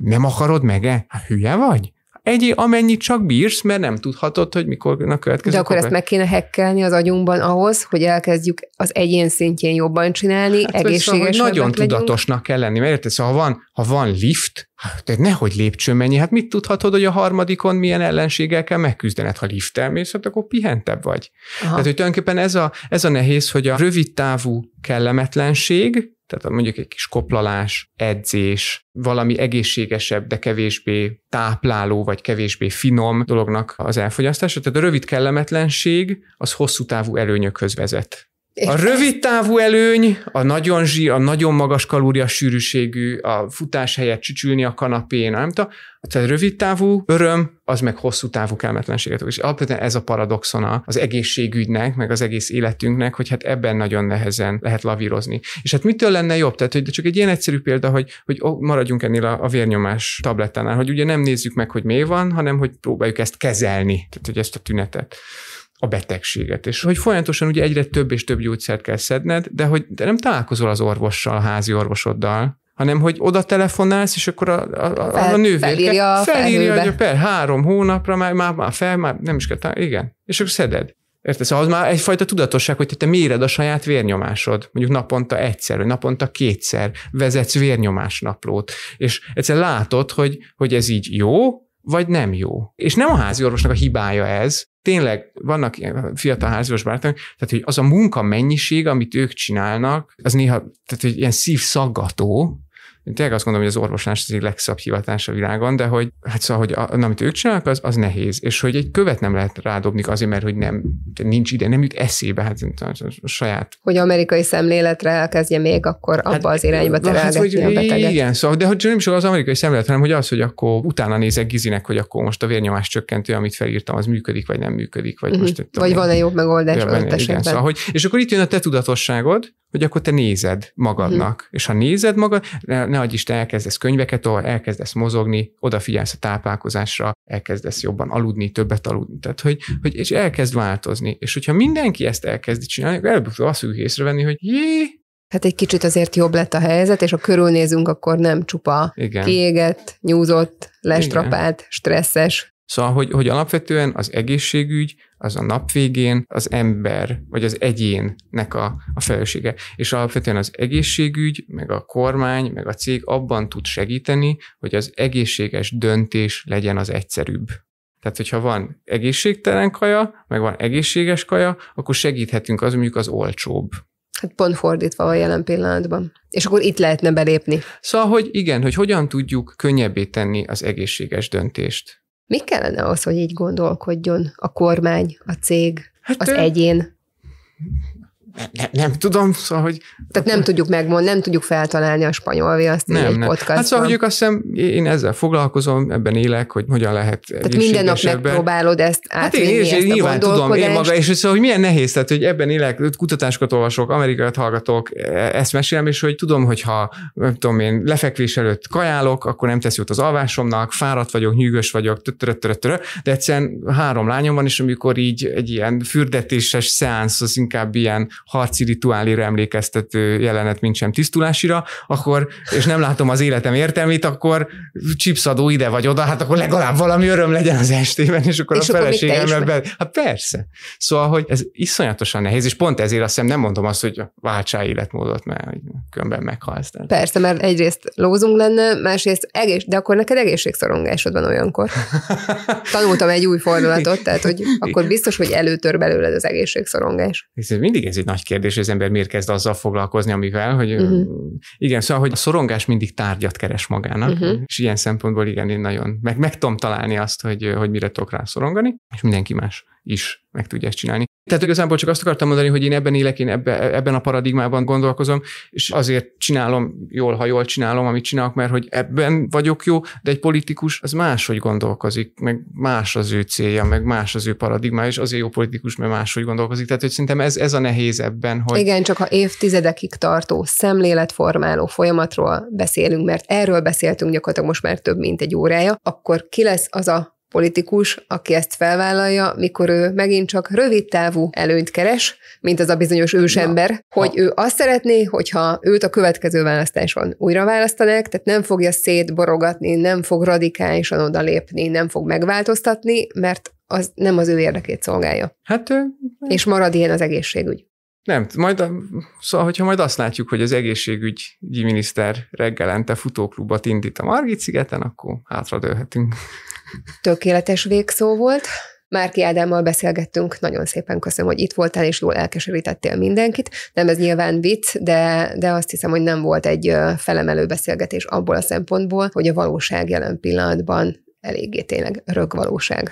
nem akarod meg-e? Hát hülye vagy? egy amennyit csak bírsz, mert nem tudhatod, hogy mikor a következő. De akkor ezt meg kéne hekkelni az agyunkban ahhoz, hogy elkezdjük az egyén szintjén jobban csinálni, hát, szóval, egészségesebbek szóval, Nagyon legyünk. tudatosnak kell lenni, mert érted, szóval ha van, ha van lift, hát, de nehogy lépcső mennyi, hát mit tudhatod, hogy a harmadikon milyen ellenséggel kell megküzdened, ha liftel mész, hát akkor pihentebb vagy. Aha. Tehát, hogy tulajdonképpen ez a, ez a nehéz, hogy a rövid távú kellemetlenség, tehát mondjuk egy kis koplalás, edzés, valami egészségesebb, de kevésbé tápláló, vagy kevésbé finom dolognak az elfogyasztása. Tehát a rövid kellemetlenség az hosszú távú előnyökhöz vezet. A rövid távú előny, a nagyon zsí, a nagyon magas kalória sűrűségű, a futás helyett csücsülni a kanapén, nem tudom. Tehát rövid távú öröm, az meg hosszú távú kelmetlenséget. És alapvetően ez a paradoxona az egészségügynek, meg az egész életünknek, hogy hát ebben nagyon nehezen lehet lavírozni. És hát mitől lenne jobb? Tehát, hogy csak egy ilyen egyszerű példa, hogy, hogy maradjunk ennél a, a vérnyomás tablettánál, hogy ugye nem nézzük meg, hogy mi van, hanem hogy próbáljuk ezt kezelni, tehát hogy ezt a tünetet a betegséget. És hogy folyamatosan ugye egyre több és több gyógyszert kell szedned, de hogy de nem találkozol az orvossal, a házi orvosoddal, hanem hogy oda telefonálsz, és akkor a, a, a, fel, a nővérke felírja, felírja hogy per három hónapra már, már, már fel, már nem is kell, igen, és akkor szeded. Érted? Szóval az már egyfajta tudatosság, hogy te méred a saját vérnyomásod, mondjuk naponta egyszer, vagy naponta kétszer vezetsz vérnyomásnaplót, és egyszer látod, hogy, hogy ez így jó, vagy nem jó. És nem a házi orvosnak a hibája ez, tényleg vannak fiatal házas barátok, tehát hogy az a munka mennyiség, amit ők csinálnak, az néha, tehát hogy ilyen szívszaggató, tényleg azt gondolom, hogy az orvoslás az egy legszebb hivatás a világon, de hogy hát szóval, hogy a, amit ők csinálnak, az, az nehéz, és hogy egy követ nem lehet rádobni azért, mert hogy nem, nincs ide, nem jut eszébe, hát, hát a saját. Hogy amerikai szemléletre elkezdje még, akkor abba hát, az irányba hát, terelgetni hát, a beteget. Igen, szóval, de hogy nem is az amerikai szemlélet, hanem hogy az, hogy akkor utána nézek Gizinek, hogy akkor most a vérnyomás csökkentő, amit felírtam, az működik, vagy nem működik, vagy uh-huh. most. Vagy van-e jobb megoldás? igen, szóval, hogy, és akkor itt jön a te tudatosságod, hogy akkor te nézed magadnak. Hmm. És ha nézed magad, ne, ne adj Isten, elkezdesz könyveket ahol elkezdesz mozogni, odafigyelsz a táplálkozásra, elkezdesz jobban aludni, többet aludni. Tehát, hogy, hm. hogy és elkezd változni. És hogyha mindenki ezt elkezdi csinálni, akkor előbb azt fogjuk észrevenni, hogy jé, Hát egy kicsit azért jobb lett a helyzet, és ha körülnézünk, akkor nem csupa Igen. kiégett, nyúzott, lestrapált, Igen. stresszes Szóval, hogy, hogy alapvetően az egészségügy az a nap végén az ember, vagy az egyénnek a, a felelőssége. És alapvetően az egészségügy, meg a kormány, meg a cég abban tud segíteni, hogy az egészséges döntés legyen az egyszerűbb. Tehát, hogyha van egészségtelen kaja, meg van egészséges kaja, akkor segíthetünk az, mondjuk az olcsóbb. Hát pont fordítva a jelen pillanatban. És akkor itt lehetne belépni. Szóval, hogy igen, hogy hogyan tudjuk könnyebbé tenni az egészséges döntést. Mi kellene ahhoz, hogy így gondolkodjon a kormány, a cég, hát az ő... egyén? ne, nem tudom, szóval, hogy... Tehát nem tudjuk megmondani, nem tudjuk feltalálni a spanyol viaszt nem, egy nem. podcastban. Hát szóval, hogy ők azt hiszem, én ezzel foglalkozom, ebben élek, hogy hogyan lehet Tehát minden nap megpróbálod ezt átvinni, hát én, és ezt én nyilván tudom, én maga, és szóval, hogy milyen nehéz, tehát, hogy ebben élek, kutatásokat olvasok, amerikát hallgatok, e, ezt mesélem, és hogy tudom, hogy ha, nem tudom én, lefekvés előtt kajálok, akkor nem tesz jót az alvásomnak, fáradt vagyok, nyűgös vagyok, tötörötörötörö, de egyszerűen három lányom van, és amikor így egy ilyen fürdetéses szeánsz, az inkább ilyen harci rituálira emlékeztető jelenet, mint sem tisztulásira, akkor, és nem látom az életem értelmét, akkor csipszadó ide vagy oda, hát akkor legalább valami öröm legyen az estében, és akkor és a feleségem be... Hát persze. Szóval, hogy ez iszonyatosan nehéz, és pont ezért azt hiszem nem mondom azt, hogy váltsá életmódot, mert könyvben meghalsz. De. Persze, mert egyrészt lózunk lenne, másrészt egész, de akkor neked egészségszorongásod van olyankor. Tanultam egy új fordulatot, tehát hogy akkor biztos, hogy előtör belőled az egészségszorongás. Ez mindig ez egy nagy nagy kérdés, hogy az ember miért kezd azzal foglalkozni, amivel, hogy uh-huh. igen, szóval, hogy a szorongás mindig tárgyat keres magának, uh-huh. és ilyen szempontból igen, én nagyon meg, meg tudom találni azt, hogy, hogy mire tudok rá szorongani, és mindenki más is meg tudja ezt csinálni. Tehát igazából csak azt akartam mondani, hogy én ebben élek, én ebbe, ebben a paradigmában gondolkozom, és azért csinálom jól, ha jól csinálom, amit csinálok, mert hogy ebben vagyok jó, de egy politikus az máshogy gondolkozik, meg más az ő célja, meg más az ő paradigma, és azért jó politikus, mert máshogy gondolkozik. Tehát, hogy szerintem ez, ez a nehéz ebben, hogy... Igen, csak ha évtizedekig tartó szemléletformáló folyamatról beszélünk, mert erről beszéltünk gyakorlatilag most már több mint egy órája, akkor ki lesz az a politikus, aki ezt felvállalja, mikor ő megint csak rövid távú előnyt keres, mint az a bizonyos ősember, Na, hogy ha. ő azt szeretné, hogyha őt a következő választáson újra választanák, tehát nem fogja szétborogatni, nem fog radikálisan odalépni, nem fog megváltoztatni, mert az nem az ő érdekét szolgálja. Hát ő... És marad ilyen az egészségügy. Nem, majd, szóval, hogyha majd azt látjuk, hogy az egészségügyi miniszter reggelente futóklubot indít a Margit szigeten, akkor hátradőlhetünk. Tökéletes végszó volt. Márki Ádámmal beszélgettünk, nagyon szépen köszönöm, hogy itt voltál, és jól elkeserítettél mindenkit. Nem ez nyilván vicc, de, de azt hiszem, hogy nem volt egy felemelő beszélgetés abból a szempontból, hogy a valóság jelen pillanatban eléggé tényleg valóság.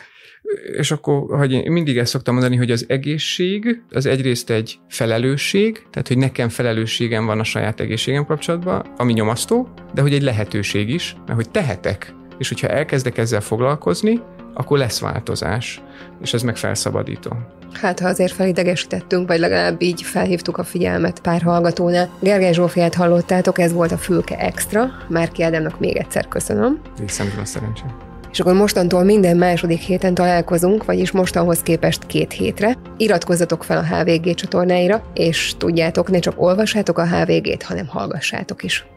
És akkor, hogy én mindig ezt szoktam mondani, hogy az egészség az egyrészt egy felelősség, tehát hogy nekem felelősségem van a saját egészségem kapcsolatban, ami nyomasztó, de hogy egy lehetőség is, mert hogy tehetek és hogyha elkezdek ezzel foglalkozni, akkor lesz változás, és ez meg felszabadító. Hát, ha azért felidegesítettünk, vagy legalább így felhívtuk a figyelmet pár hallgatónál. Gergely Zsófiát hallottátok, ez volt a Fülke Extra. már Ádámnak még egyszer köszönöm. Viszont a szerencsém. És akkor mostantól minden második héten találkozunk, vagyis mostanhoz képest két hétre. Iratkozzatok fel a HVG csatornáira, és tudjátok, ne csak olvassátok a HVG-t, hanem hallgassátok is.